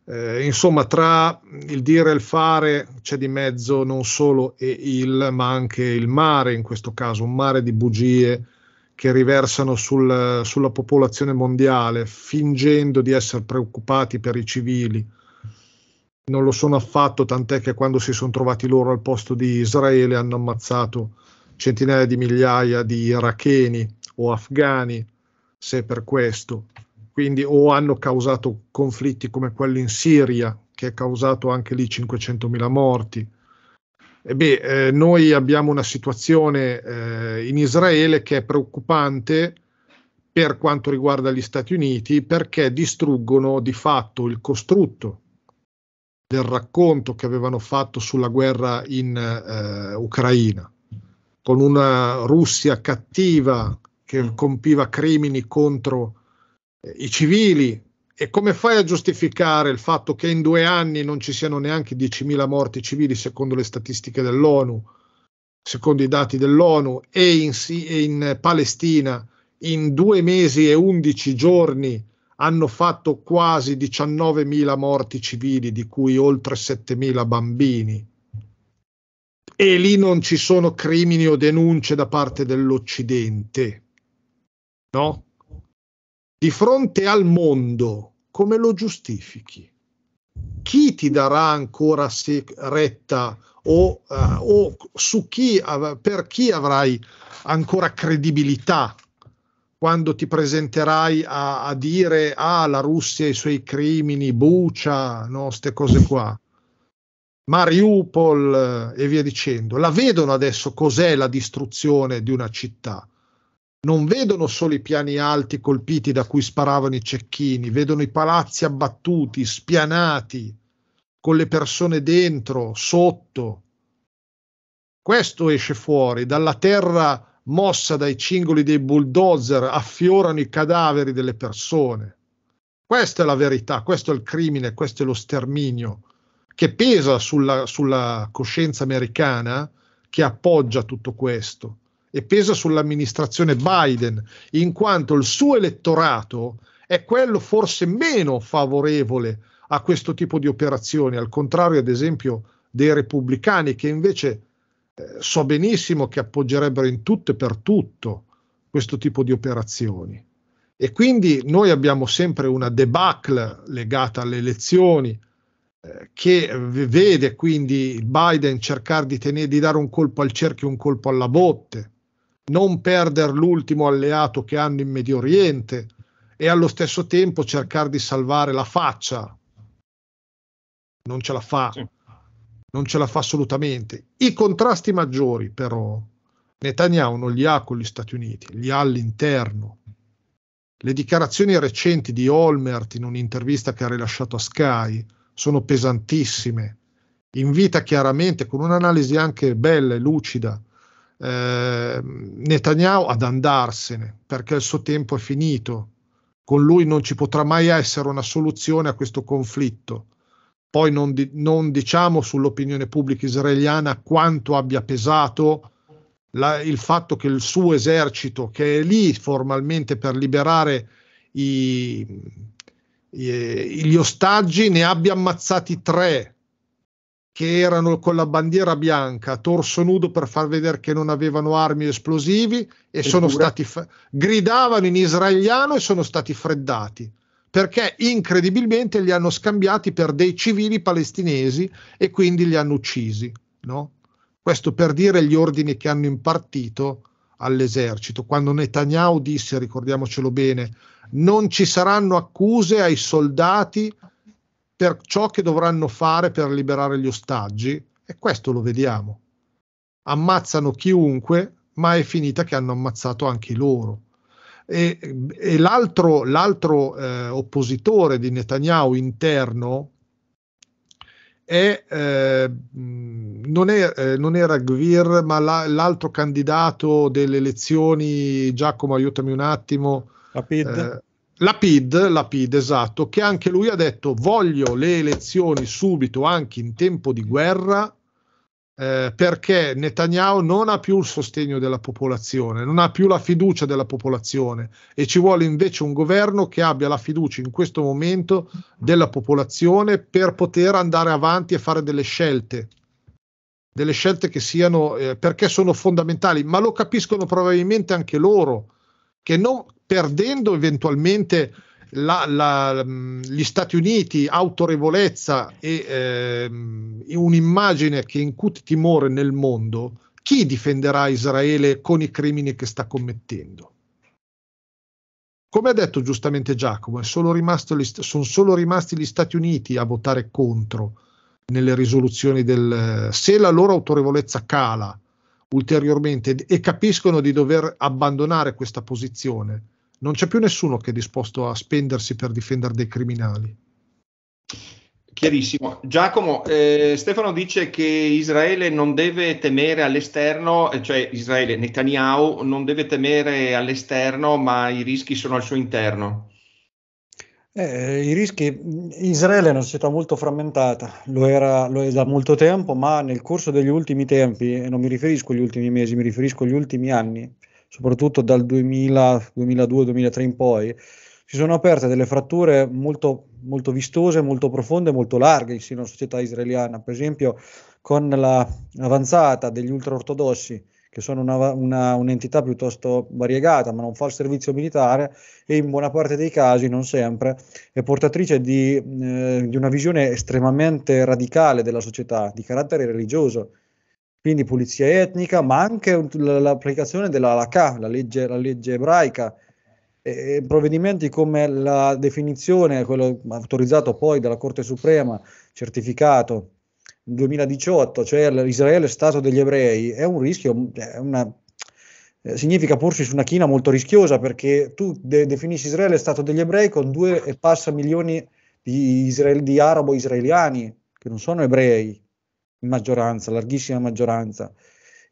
Eh, insomma, tra il dire e il fare c'è di mezzo non solo il, ma anche il mare, in questo caso un mare di bugie che riversano sul, sulla popolazione mondiale, fingendo di essere preoccupati per i civili. Non lo sono affatto, tant'è che quando si sono trovati loro al posto di Israele hanno ammazzato centinaia di migliaia di iracheni o afghani, se per questo. Quindi o hanno causato conflitti come quello in Siria, che ha causato anche lì 500.000 morti, eh beh, eh, noi abbiamo una situazione eh, in Israele che è preoccupante per quanto riguarda gli Stati Uniti perché distruggono di fatto il costrutto del racconto che avevano fatto sulla guerra in eh, Ucraina, con una Russia cattiva che mm. compiva crimini contro eh, i civili, e come fai a giustificare il fatto che in due anni non ci siano neanche 10.000 morti civili secondo le statistiche dell'ONU, secondo i dati dell'ONU, e in, e in Palestina in due mesi e 11 giorni hanno fatto quasi 19.000 morti civili, di cui oltre 7.000 bambini. E lì non ci sono crimini o denunce da parte dell'Occidente. No? di fronte al mondo, come lo giustifichi? Chi ti darà ancora retta o, uh, o su chi, av- per chi avrai ancora credibilità quando ti presenterai a, a dire ah la Russia e i suoi crimini, Bucia, queste no, cose qua, Mariupol eh, e via dicendo. La vedono adesso cos'è la distruzione di una città non vedono solo i piani alti colpiti da cui sparavano i cecchini, vedono i palazzi abbattuti, spianati, con le persone dentro, sotto. Questo esce fuori, dalla terra mossa dai cingoli dei bulldozer affiorano i cadaveri delle persone. Questa è la verità, questo è il crimine, questo è lo sterminio che pesa sulla, sulla coscienza americana che appoggia tutto questo e pesa sull'amministrazione Biden, in quanto il suo elettorato è quello forse meno favorevole a questo tipo di operazioni, al contrario ad esempio dei repubblicani che invece eh, so benissimo che appoggerebbero in tutto e per tutto questo tipo di operazioni. E quindi noi abbiamo sempre una debacle legata alle elezioni eh, che vede quindi Biden cercare di, tenere, di dare un colpo al cerchio e un colpo alla botte non perdere l'ultimo alleato che hanno in Medio Oriente e allo stesso tempo cercare di salvare la faccia. Non ce la fa, sì. non ce la fa assolutamente. I contrasti maggiori però Netanyahu non li ha con gli Stati Uniti, li ha all'interno. Le dichiarazioni recenti di Olmert in un'intervista che ha rilasciato a Sky sono pesantissime. Invita chiaramente, con un'analisi anche bella e lucida, eh, Netanyahu ad andarsene perché il suo tempo è finito. Con lui non ci potrà mai essere una soluzione a questo conflitto. Poi non, di, non diciamo sull'opinione pubblica israeliana quanto abbia pesato la, il fatto che il suo esercito, che è lì formalmente per liberare i, i, gli ostaggi, ne abbia ammazzati tre che erano con la bandiera bianca, torso nudo per far vedere che non avevano armi e esplosivi e Eppure. sono stati f- gridavano in israeliano e sono stati freddati perché incredibilmente li hanno scambiati per dei civili palestinesi e quindi li hanno uccisi, no? Questo per dire gli ordini che hanno impartito all'esercito. Quando Netanyahu disse, ricordiamocelo bene, non ci saranno accuse ai soldati per ciò che dovranno fare per liberare gli ostaggi e questo lo vediamo. Ammazzano chiunque, ma è finita che hanno ammazzato anche loro. E, e l'altro, l'altro eh, oppositore di Netanyahu interno è, eh, non, è, eh, non era Gvir, ma la, l'altro candidato delle elezioni, Giacomo aiutami un attimo, Lapid. Eh, la PID, la PID, esatto, che anche lui ha detto voglio le elezioni subito, anche in tempo di guerra, eh, perché Netanyahu non ha più il sostegno della popolazione, non ha più la fiducia della popolazione e ci vuole invece un governo che abbia la fiducia in questo momento della popolazione per poter andare avanti e fare delle scelte delle scelte che siano eh, perché sono fondamentali, ma lo capiscono probabilmente anche loro che, non, perdendo eventualmente la, la, gli Stati Uniti autorevolezza e eh, un'immagine che incute timore nel mondo, chi difenderà Israele con i crimini che sta commettendo? Come ha detto giustamente Giacomo, solo st- sono solo rimasti gli Stati Uniti a votare contro nelle risoluzioni del... Se la loro autorevolezza cala ulteriormente e capiscono di dover abbandonare questa posizione, non c'è più nessuno che è disposto a spendersi per difendere dei criminali.
Chiarissimo. Giacomo, eh, Stefano dice che Israele non deve temere all'esterno, eh, cioè Israele, Netanyahu non deve temere all'esterno, ma i rischi sono al suo interno.
Eh, I rischi, Israele è una società molto frammentata, lo era, lo è da molto tempo, ma nel corso degli ultimi tempi, e non mi riferisco agli ultimi mesi, mi riferisco agli ultimi anni, soprattutto dal 2002-2003 in poi, si sono aperte delle fratture molto, molto vistose, molto profonde, molto larghe in seno alla società israeliana, per esempio con l'avanzata degli ultraortodossi, che sono una, una, un'entità piuttosto variegata, ma non fa il servizio militare e in buona parte dei casi, non sempre, è portatrice di, eh, di una visione estremamente radicale della società, di carattere religioso, quindi pulizia etnica, ma anche l'applicazione dell'Alakà, la legge, la legge ebraica, e provvedimenti come la definizione, quello autorizzato poi dalla Corte Suprema, certificato nel 2018, cioè l'Israele è Stato degli ebrei, è un rischio, è una, eh, significa porsi su una china molto rischiosa perché tu de- definisci Israele Stato degli ebrei con due e passa milioni di, israel- di arabo-israeliani che non sono ebrei, in maggioranza, larghissima maggioranza.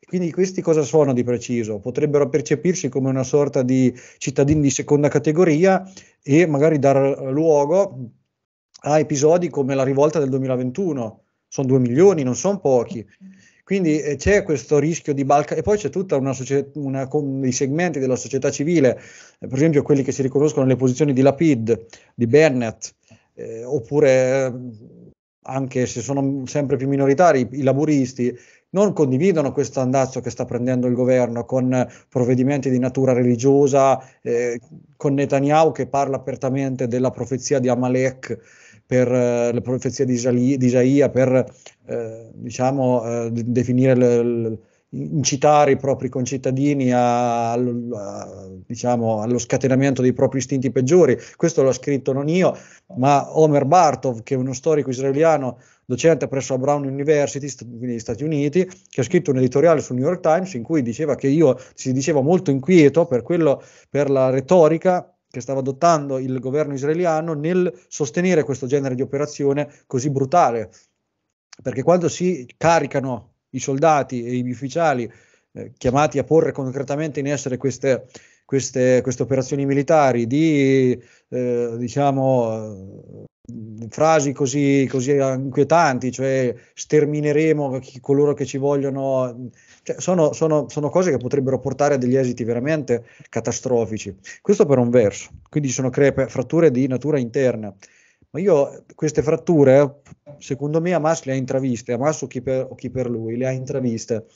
Quindi questi cosa sono di preciso? Potrebbero percepirsi come una sorta di cittadini di seconda categoria e magari dar luogo a episodi come la rivolta del 2021. Sono due milioni, non sono pochi. Quindi eh, c'è questo rischio di balca e poi c'è tutta una società, dei segmenti della società civile, eh, per esempio quelli che si riconoscono nelle posizioni di Lapid, di Bennett, eh, oppure anche se sono sempre più minoritari, i laburisti, non condividono questo andazzo che sta prendendo il governo con provvedimenti di natura religiosa, eh, con Netanyahu che parla apertamente della profezia di Amalek, per eh, la profezia di, Isali, Isaia, per eh, diciamo, eh, definire le, le incitare i propri concittadini a, a, a, diciamo, allo scatenamento dei propri istinti peggiori. Questo l'ho scritto non io, ma Omer Bartov, che è uno storico israeliano docente presso la Brown University negli Stati Uniti, che ha scritto un editoriale sul New York Times in cui diceva che io si diceva molto inquieto per, quello, per la retorica che stava adottando il governo israeliano nel sostenere questo genere di operazione così brutale. Perché quando si caricano i soldati e gli ufficiali eh, chiamati a porre concretamente in essere queste, queste, queste operazioni militari di eh, diciamo eh, frasi così, così, inquietanti, cioè stermineremo chi, coloro che ci vogliono, cioè, sono, sono, sono, cose che potrebbero portare a degli esiti veramente catastrofici. Questo per un verso, quindi ci sono crea fratture di natura interna. Ma io queste fratture, eh, secondo me, Hamas le ha intraviste, Hamas o chi per, o chi per lui le ha intraviste.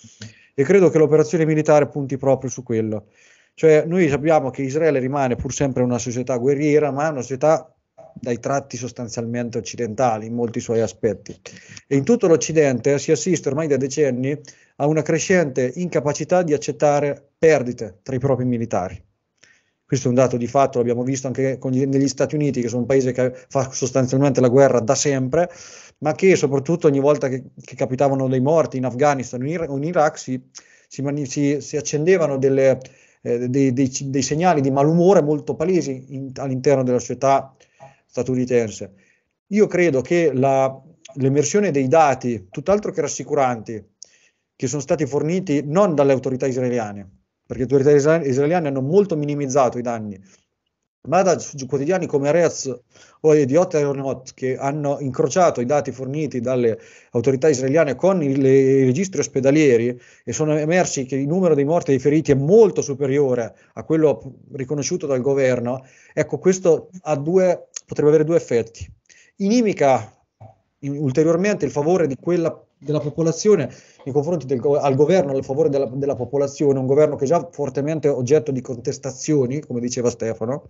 E credo che l'operazione militare punti proprio su quello. Cioè, noi sappiamo che Israele rimane pur sempre una società guerriera, ma è una società dai tratti sostanzialmente occidentali in molti suoi aspetti. E in tutto l'Occidente si assiste ormai da decenni a una crescente incapacità di accettare perdite tra i propri militari. Questo è un dato di fatto, l'abbiamo visto anche gli, negli Stati Uniti, che sono un paese che fa sostanzialmente la guerra da sempre, ma che soprattutto ogni volta che, che capitavano dei morti in Afghanistan o in, in, Iraq si, si, si accendevano delle, eh, dei, dei, dei, segnali di malumore molto palesi in, all'interno della società statunitense. Io credo che la, l'emersione dei dati, tutt'altro che rassicuranti, che sono stati forniti non dalle autorità israeliane, perché le autorità israeliane hanno molto minimizzato i danni, ma da quotidiani come Reaz o Ediot Aeronaut che hanno incrociato i dati forniti dalle autorità israeliane con i, le, i registri ospedalieri e sono emersi che il numero dei morti e dei feriti è molto superiore a quello riconosciuto dal governo, ecco questo due, potrebbe avere due effetti. Inimica in, ulteriormente il favore di quella, della popolazione nei confronti del al governo a favore della, della, popolazione, un governo che è già fortemente oggetto di contestazioni, come diceva Stefano,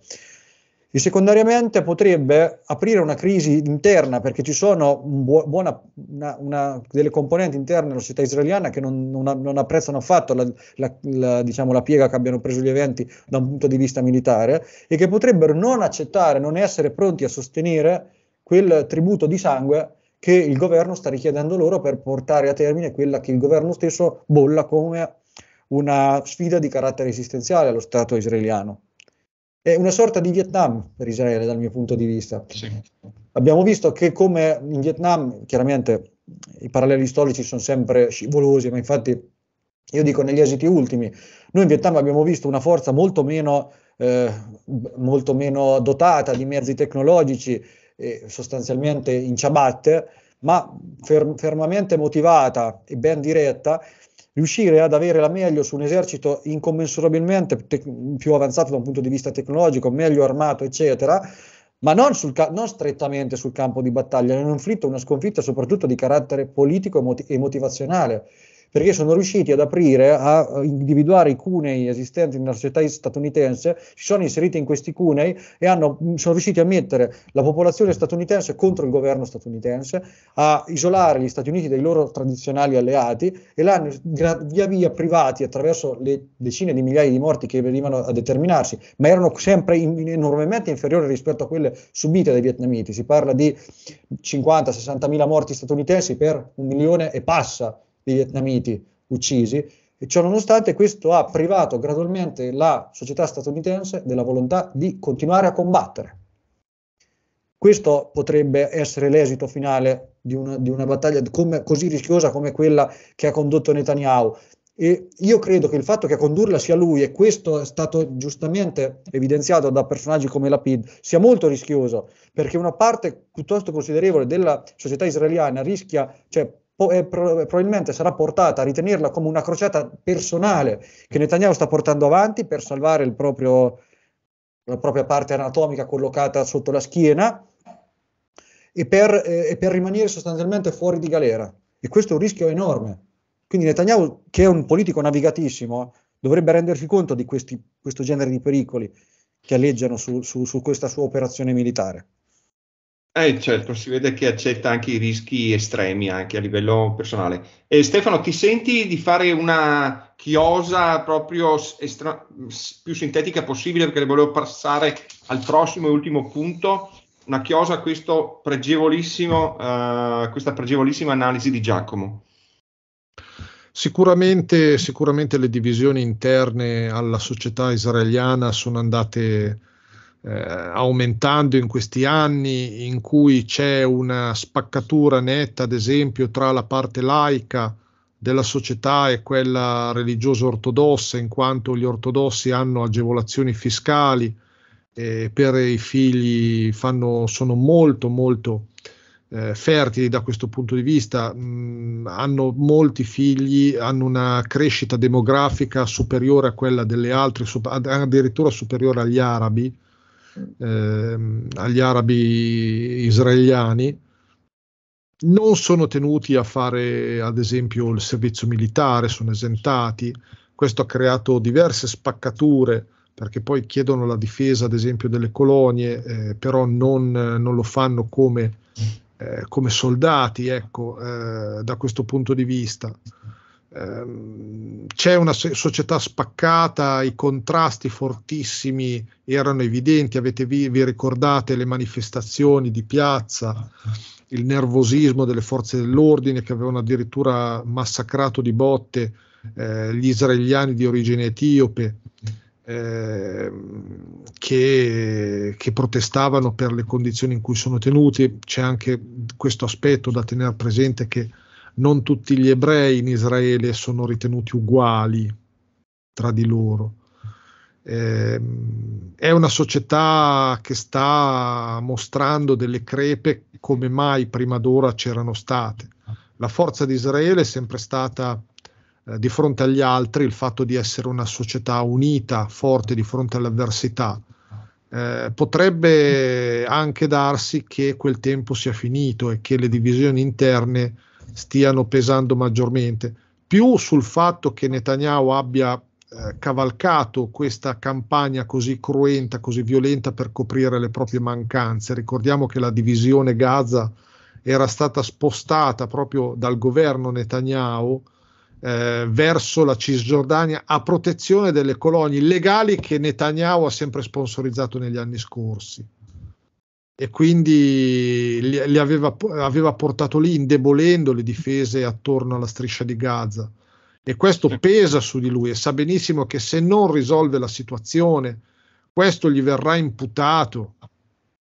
e secondariamente potrebbe aprire una crisi interna perché ci sono bu- buona, una, una, delle componenti interne della società israeliana che non, non, non apprezzano affatto la, la, la, diciamo, la, piega che abbiano preso gli eventi da un punto di vista militare e che potrebbero non accettare, non essere pronti a sostenere quel tributo di sangue che il governo sta richiedendo loro per portare a termine quella che il governo stesso bolla come una sfida di carattere esistenziale allo Stato israeliano. È una sorta di Vietnam per Israele dal mio punto di vista. Sì. Abbiamo visto che come in Vietnam, chiaramente i paralleli storici sono sempre scivolosi, ma infatti io dico negli esiti ultimi, noi in Vietnam abbiamo visto una forza molto meno, eh, molto meno dotata di mezzi tecnologici, eh, sostanzialmente in ciabatte, ma ferm- fermamente motivata e ben diretta, riuscire ad avere la meglio su un esercito incommensurabilmente te- più avanzato da un punto di vista tecnologico, meglio armato, eccetera, ma non, sul ca- non strettamente sul campo di battaglia, è un afflitto, una sconfitta soprattutto di carattere politico e, mot- e motivazionale perché sono riusciti ad aprire, a individuare i cunei esistenti nella società statunitense, si sono inseriti in questi cunei e hanno, sono riusciti a mettere la popolazione statunitense contro il governo statunitense, a isolare gli Stati Uniti dai loro tradizionali alleati e l'hanno via via privati attraverso le decine di migliaia di morti che venivano a determinarsi, ma erano sempre in, enormemente inferiori rispetto a quelle subite dai vietnamiti. Si parla di 50-60 mila morti statunitensi per un milione e passa dei vietnamiti uccisi, e ciò nonostante questo ha privato gradualmente la società statunitense della volontà di continuare a combattere. Questo potrebbe essere l'esito finale di una, di una battaglia come, così rischiosa come quella che ha condotto Netanyahu. E io credo che il fatto che a condurla sia lui, e questo è stato giustamente evidenziato da personaggi come la PID, sia molto rischioso, perché una parte piuttosto considerevole della società israeliana rischia, cioè po- eh, pro- eh, probabilmente sarà portata a ritenerla come una crociata personale che Netanyahu sta portando avanti per salvare proprio, la propria parte anatomica collocata sotto la schiena e per, eh, e per rimanere sostanzialmente fuori di galera. E questo è un rischio enorme. Quindi Netanyahu, che è un politico navigatissimo, dovrebbe rendersi conto di questi, questo genere di pericoli che alleggiano su, su, su questa sua operazione militare.
Eh, certo, si vede che accetta anche i rischi estremi anche a livello personale. Eh, Stefano, ti senti di fare una chiosa proprio estra- più sintetica possibile perché volevo passare al prossimo e ultimo punto, una chiosa a questo pregevolissimo, eh, questa pregevolissima analisi di Giacomo.
Sicuramente, sicuramente le divisioni interne alla società israeliana sono andate eh, aumentando in questi anni in cui c'è una spaccatura netta, ad esempio, tra la parte laica della società e quella religiosa ortodossa, in quanto gli ortodossi hanno agevolazioni fiscali e per i figli fanno, sono molto molto eh, fertili da questo punto di vista, mh, mm, hanno molti figli, hanno una crescita demografica superiore a quella delle altre, addirittura superiore agli arabi eh, agli arabi israeliani, non sono tenuti a fare ad esempio il servizio militare, sono esentati, questo ha creato diverse spaccature perché poi chiedono la difesa ad esempio delle colonie, eh, però non, non, lo fanno come, eh, come soldati, ecco, eh, da questo punto di vista. Ehm, c'è una società spaccata, i contrasti fortissimi erano evidenti, avete vi, vi, ricordate le manifestazioni di piazza, il nervosismo delle forze dell'ordine che avevano addirittura massacrato di botte eh, gli israeliani di origine etiope eh, che, che protestavano per le condizioni in cui sono tenuti, c'è anche questo aspetto da tenere presente che non tutti gli ebrei in Israele sono ritenuti uguali tra di loro. Eh, è una società che sta mostrando delle crepe come mai prima d'ora c'erano state. La forza di Israele è sempre stata eh, di fronte agli altri, il fatto di essere una società unita, forte di fronte all'avversità. Eh, potrebbe anche darsi che quel tempo sia finito e che le divisioni interne stiano pesando maggiormente, più sul fatto che Netanyahu abbia eh, cavalcato questa campagna così cruenta, così violenta per coprire le proprie mancanze. Ricordiamo che la divisione Gaza era stata spostata proprio dal governo Netanyahu eh, verso la Cisgiordania a protezione delle colonie illegali che Netanyahu ha sempre sponsorizzato negli anni scorsi e quindi li, li aveva, aveva, portato lì indebolendo le difese attorno alla striscia di Gaza e questo ecco. pesa su di lui e sa benissimo che se non risolve la situazione questo gli verrà imputato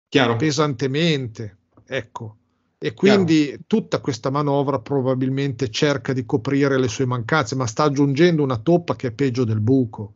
Chiaro. pesantemente ecco e quindi Chiaro. tutta questa manovra probabilmente cerca di coprire le sue mancanze ma sta aggiungendo una toppa che è peggio del buco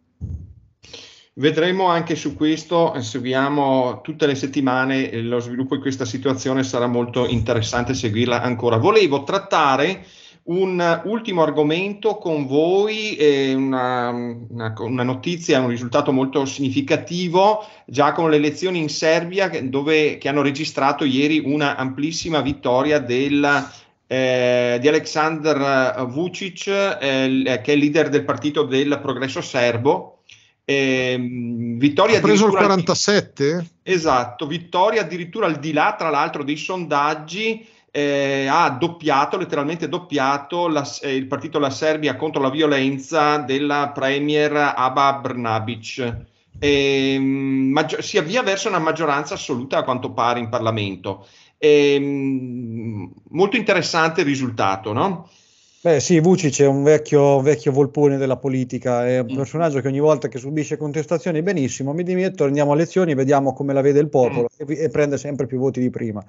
Vedremo anche su questo, seguiamo tutte le settimane eh, lo sviluppo di questa situazione, sarà molto interessante seguirla ancora. Volevo trattare un ultimo argomento con voi, eh, una, una, una, notizia, un risultato molto significativo, già con le elezioni in Serbia dove, che hanno registrato ieri una amplissima vittoria del eh, di Aleksandar Vucic, eh, che è leader del partito del progresso serbo, eh,
vittoria ha preso il 47?
Esatto, vittoria addirittura al di là, tra l'altro, dei sondaggi. Eh, ha doppiato, letteralmente doppiato, la, eh, il partito La Serbia contro la violenza della Premier Aba Brnabic. Eh, maggi- si avvia verso una maggioranza assoluta a quanto pare in Parlamento. Ehm, molto interessante il risultato, no?
Beh sì, Vucic è un vecchio, vecchio volpone della politica, è un mm. personaggio che ogni volta che subisce contestazioni, benissimo, mi dimetto, andiamo a lezioni, vediamo come la vede il popolo mm. e, e prende sempre più voti di prima.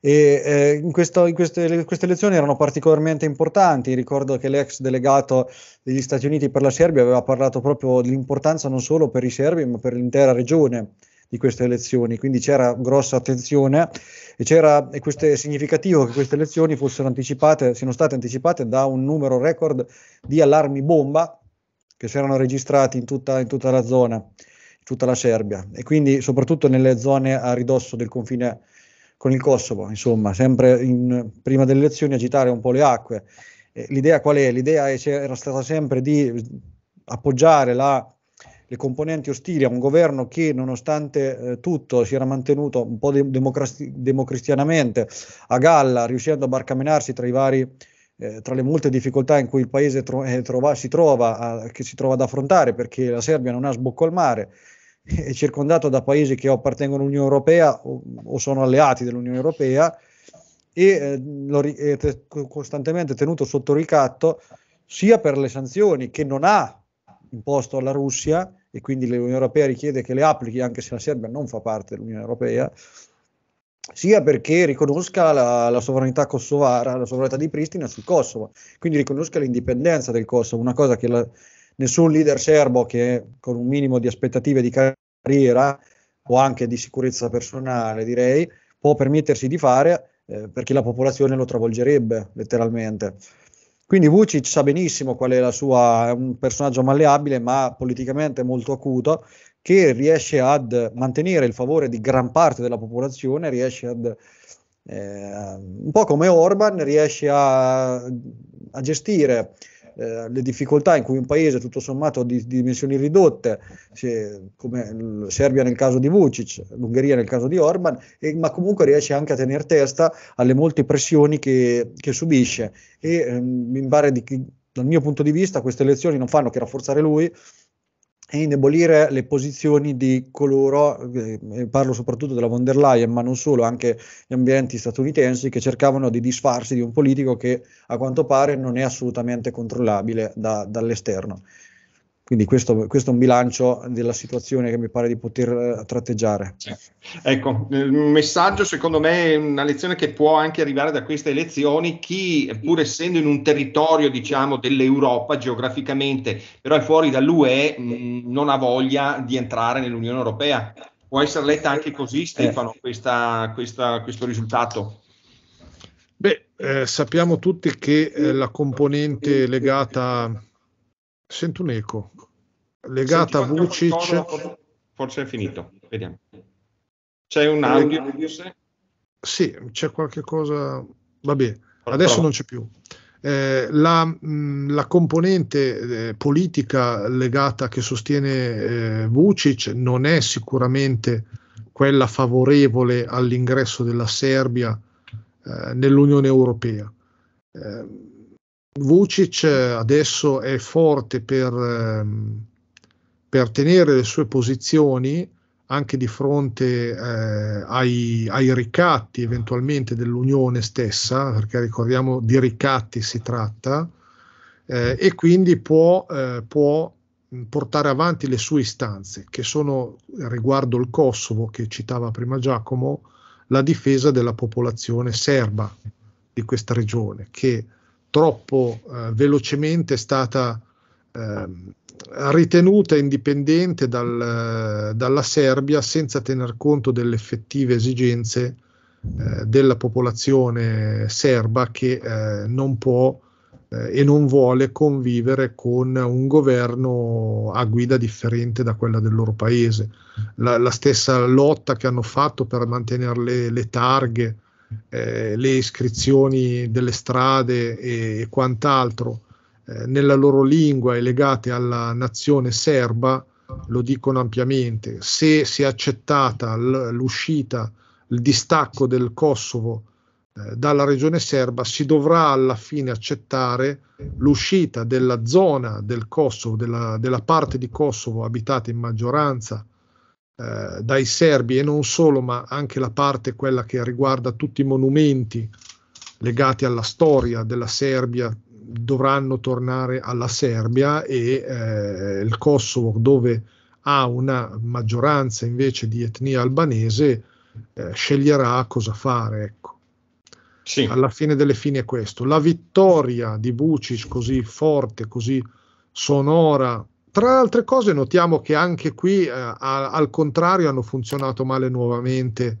E, eh, in, questo, in queste, queste, elezioni erano particolarmente importanti. Ricordo che l'ex delegato degli Stati Uniti per la Serbia aveva parlato proprio dell'importanza non solo per i serbi, ma per l'intera regione di queste elezioni, quindi c'era grossa attenzione e, c'era, e questo è significativo che queste elezioni fossero anticipate, siano state anticipate da un numero record di allarmi bomba che si erano registrati in tutta, in tutta la zona, in tutta la Serbia e quindi soprattutto nelle zone a ridosso del confine con il Kosovo, insomma, sempre in, prima delle elezioni agitare un po' le acque. l'idea qual è? L'idea era stata sempre di appoggiare la le componenti ostili a un governo che nonostante eh, tutto si era mantenuto un po' de- democrasti- democristianamente a galla, riuscendo a barcamenarsi tra i vari eh, tra le molte difficoltà in cui il paese tro- eh, trova, si, trova a, che si trova ad affrontare perché la Serbia non ha sbocco al mare, è circondato da paesi che appartengono all'Unione Europea o, o sono alleati dell'Unione Europea e eh, lo ri- è te- costantemente tenuto sotto ricatto sia per le sanzioni che non ha imposto alla Russia, e quindi l'Unione Europea richiede che le applichi anche se la Serbia non fa parte dell'Unione Europea, sia perché riconosca la, la, sovranità kosovara, la sovranità di Pristina sul Kosovo, quindi riconosca l'indipendenza del Kosovo, una cosa che la, nessun leader serbo che con un minimo di aspettative di carriera o anche di sicurezza personale, direi, può permettersi di fare eh, perché la popolazione lo travolgerebbe letteralmente. Quindi Vucic sa benissimo qual è la sua, è un personaggio malleabile ma politicamente molto acuto, che riesce ad mantenere il favore di gran parte della popolazione, riesce ad, eh, un po' come Orban, riesce a, a gestire eh, le difficoltà in cui un paese tutto sommato di, di dimensioni ridotte, se, come Serbia nel caso di Vucic, l'Ungheria nel caso di Orban, e, ma comunque riesce anche a tenere testa alle molte pressioni che, che subisce. E ehm, mi pare di, dal mio punto di vista queste elezioni non fanno che rafforzare lui, e indebolire le posizioni di coloro, eh, parlo soprattutto della von der Leyen, ma non solo, anche gli ambienti statunitensi che cercavano di disfarsi di un politico che a quanto pare non è assolutamente controllabile da, dall'esterno. Quindi questo, questo, è un bilancio della situazione che mi pare di poter eh, tratteggiare. Ecco,
un messaggio secondo me, è una lezione che può anche arrivare da queste elezioni, chi pur essendo in un territorio diciamo dell'Europa geograficamente, però è fuori dall'UE, mh, non ha voglia di entrare nell'Unione Europea. Può essere letta anche così eh. Stefano questa, questa, questo risultato?
Beh, eh, sappiamo tutti che eh, la componente legata Sento un eco legata a Vucic.
forse è finito, vediamo. C'è un eh, audio?
sì, c'è qualche cosa. Va bene, adesso non c'è più. Eh, la, mh, mm, la, componente eh, politica legata che sostiene eh, Vucic non è sicuramente quella favorevole all'ingresso della Serbia eh, nell'Unione Europea. Eh, Vucic adesso è forte per. Ehm, per tenere le sue posizioni anche di fronte eh, ai, ai, ricatti eventualmente dell'Unione stessa, perché ricordiamo di ricatti si tratta, eh, e quindi può, eh, può, portare avanti le sue istanze, che sono riguardo il Kosovo, che citava prima Giacomo, la difesa della popolazione serba di questa regione, che troppo eh, velocemente è stata... Eh, ritenuta indipendente dal, dalla Serbia senza tener conto delle effettive esigenze eh, della popolazione serba che eh, non può eh, e non vuole convivere con un governo a guida differente da quella del loro paese. La, la stessa lotta che hanno fatto per mantenere le, le targhe, eh, le iscrizioni delle strade e, e quant'altro eh, nella loro lingua e legate alla nazione serba lo dicono ampiamente. Se si è accettata l- l'uscita, il distacco del Kosovo eh, dalla regione serba, si dovrà alla fine accettare l'uscita della zona del Kosovo, della, della parte di Kosovo abitata in maggioranza eh, dai serbi e non solo, ma anche la parte quella che riguarda tutti i monumenti legati alla storia della Serbia, dovranno tornare alla Serbia e eh, il Kosovo dove ha una maggioranza invece di etnia albanese eh, sceglierà cosa fare. Ecco. Sì. Alla fine delle fini è questo. La vittoria di Vucic così forte, così sonora, tra altre cose notiamo che anche qui eh, a, al contrario hanno funzionato male nuovamente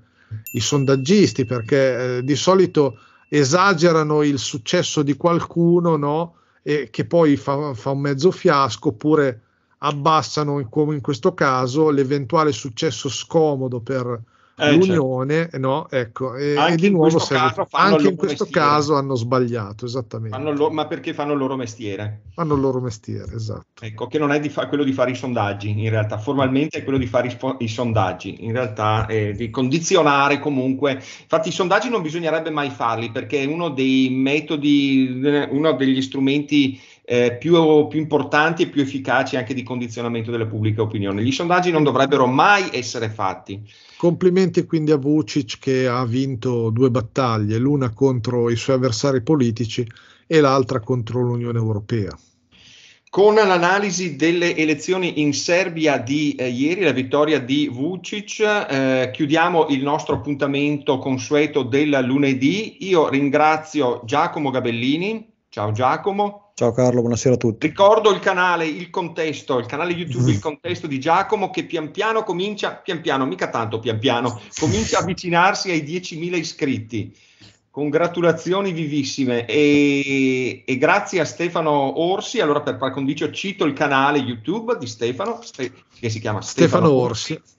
i sondaggisti perché eh, di solito esagerano il successo di qualcuno, no? E che poi fa, fa un mezzo fiasco, oppure abbassano, come in questo caso, l'eventuale successo scomodo per,
eh, certo. l'unione,
certo. no? Ecco, e, e di nuovo serve, anche in questo mestiere. caso hanno sbagliato, esattamente.
Lo, ma perché fanno il loro mestiere?
Fanno il loro mestiere, esatto.
Ecco, che non è di fa- quello di fare i sondaggi, in realtà, formalmente è quello di fare i, i sondaggi, in realtà eh, di condizionare comunque. Infatti i sondaggi non bisognerebbe mai farli perché è uno dei metodi, uno degli strumenti eh, più, più, importanti e più efficaci anche di condizionamento delle pubbliche opinioni. Gli sondaggi non dovrebbero mai essere fatti.
Complimenti quindi a Vucic che ha vinto due battaglie, l'una contro i suoi avversari politici e l'altra contro l'Unione Europea.
Con l'analisi delle elezioni in Serbia di eh, ieri, la vittoria di Vucic, eh, chiudiamo il nostro appuntamento consueto del lunedì. Io ringrazio Giacomo Gabellini. Ciao Giacomo.
Ciao Carlo, buonasera a tutti.
Ricordo il canale, il contesto, il canale YouTube, mm-hmm. il contesto di Giacomo che pian piano comincia, pian piano, mica tanto pian piano, comincia a avvicinarsi ai 10.000 iscritti. Congratulazioni vivissime e, e, grazie a Stefano Orsi. Allora, per par condicio, cito il canale YouTube di Stefano, che si chiama Stefano, Stefano Orsi. Orsi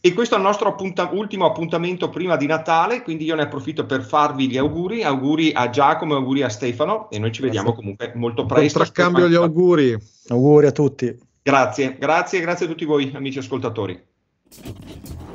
e questo è il nostro appunta- ultimo appuntamento prima di Natale, quindi io ne approfitto per farvi gli auguri, auguri a Giacomo, auguri a Stefano e noi ci vediamo comunque molto presto. Contraccambio gli
auguri. Auguri a tutti.
Grazie, grazie, grazie a tutti voi amici ascoltatori.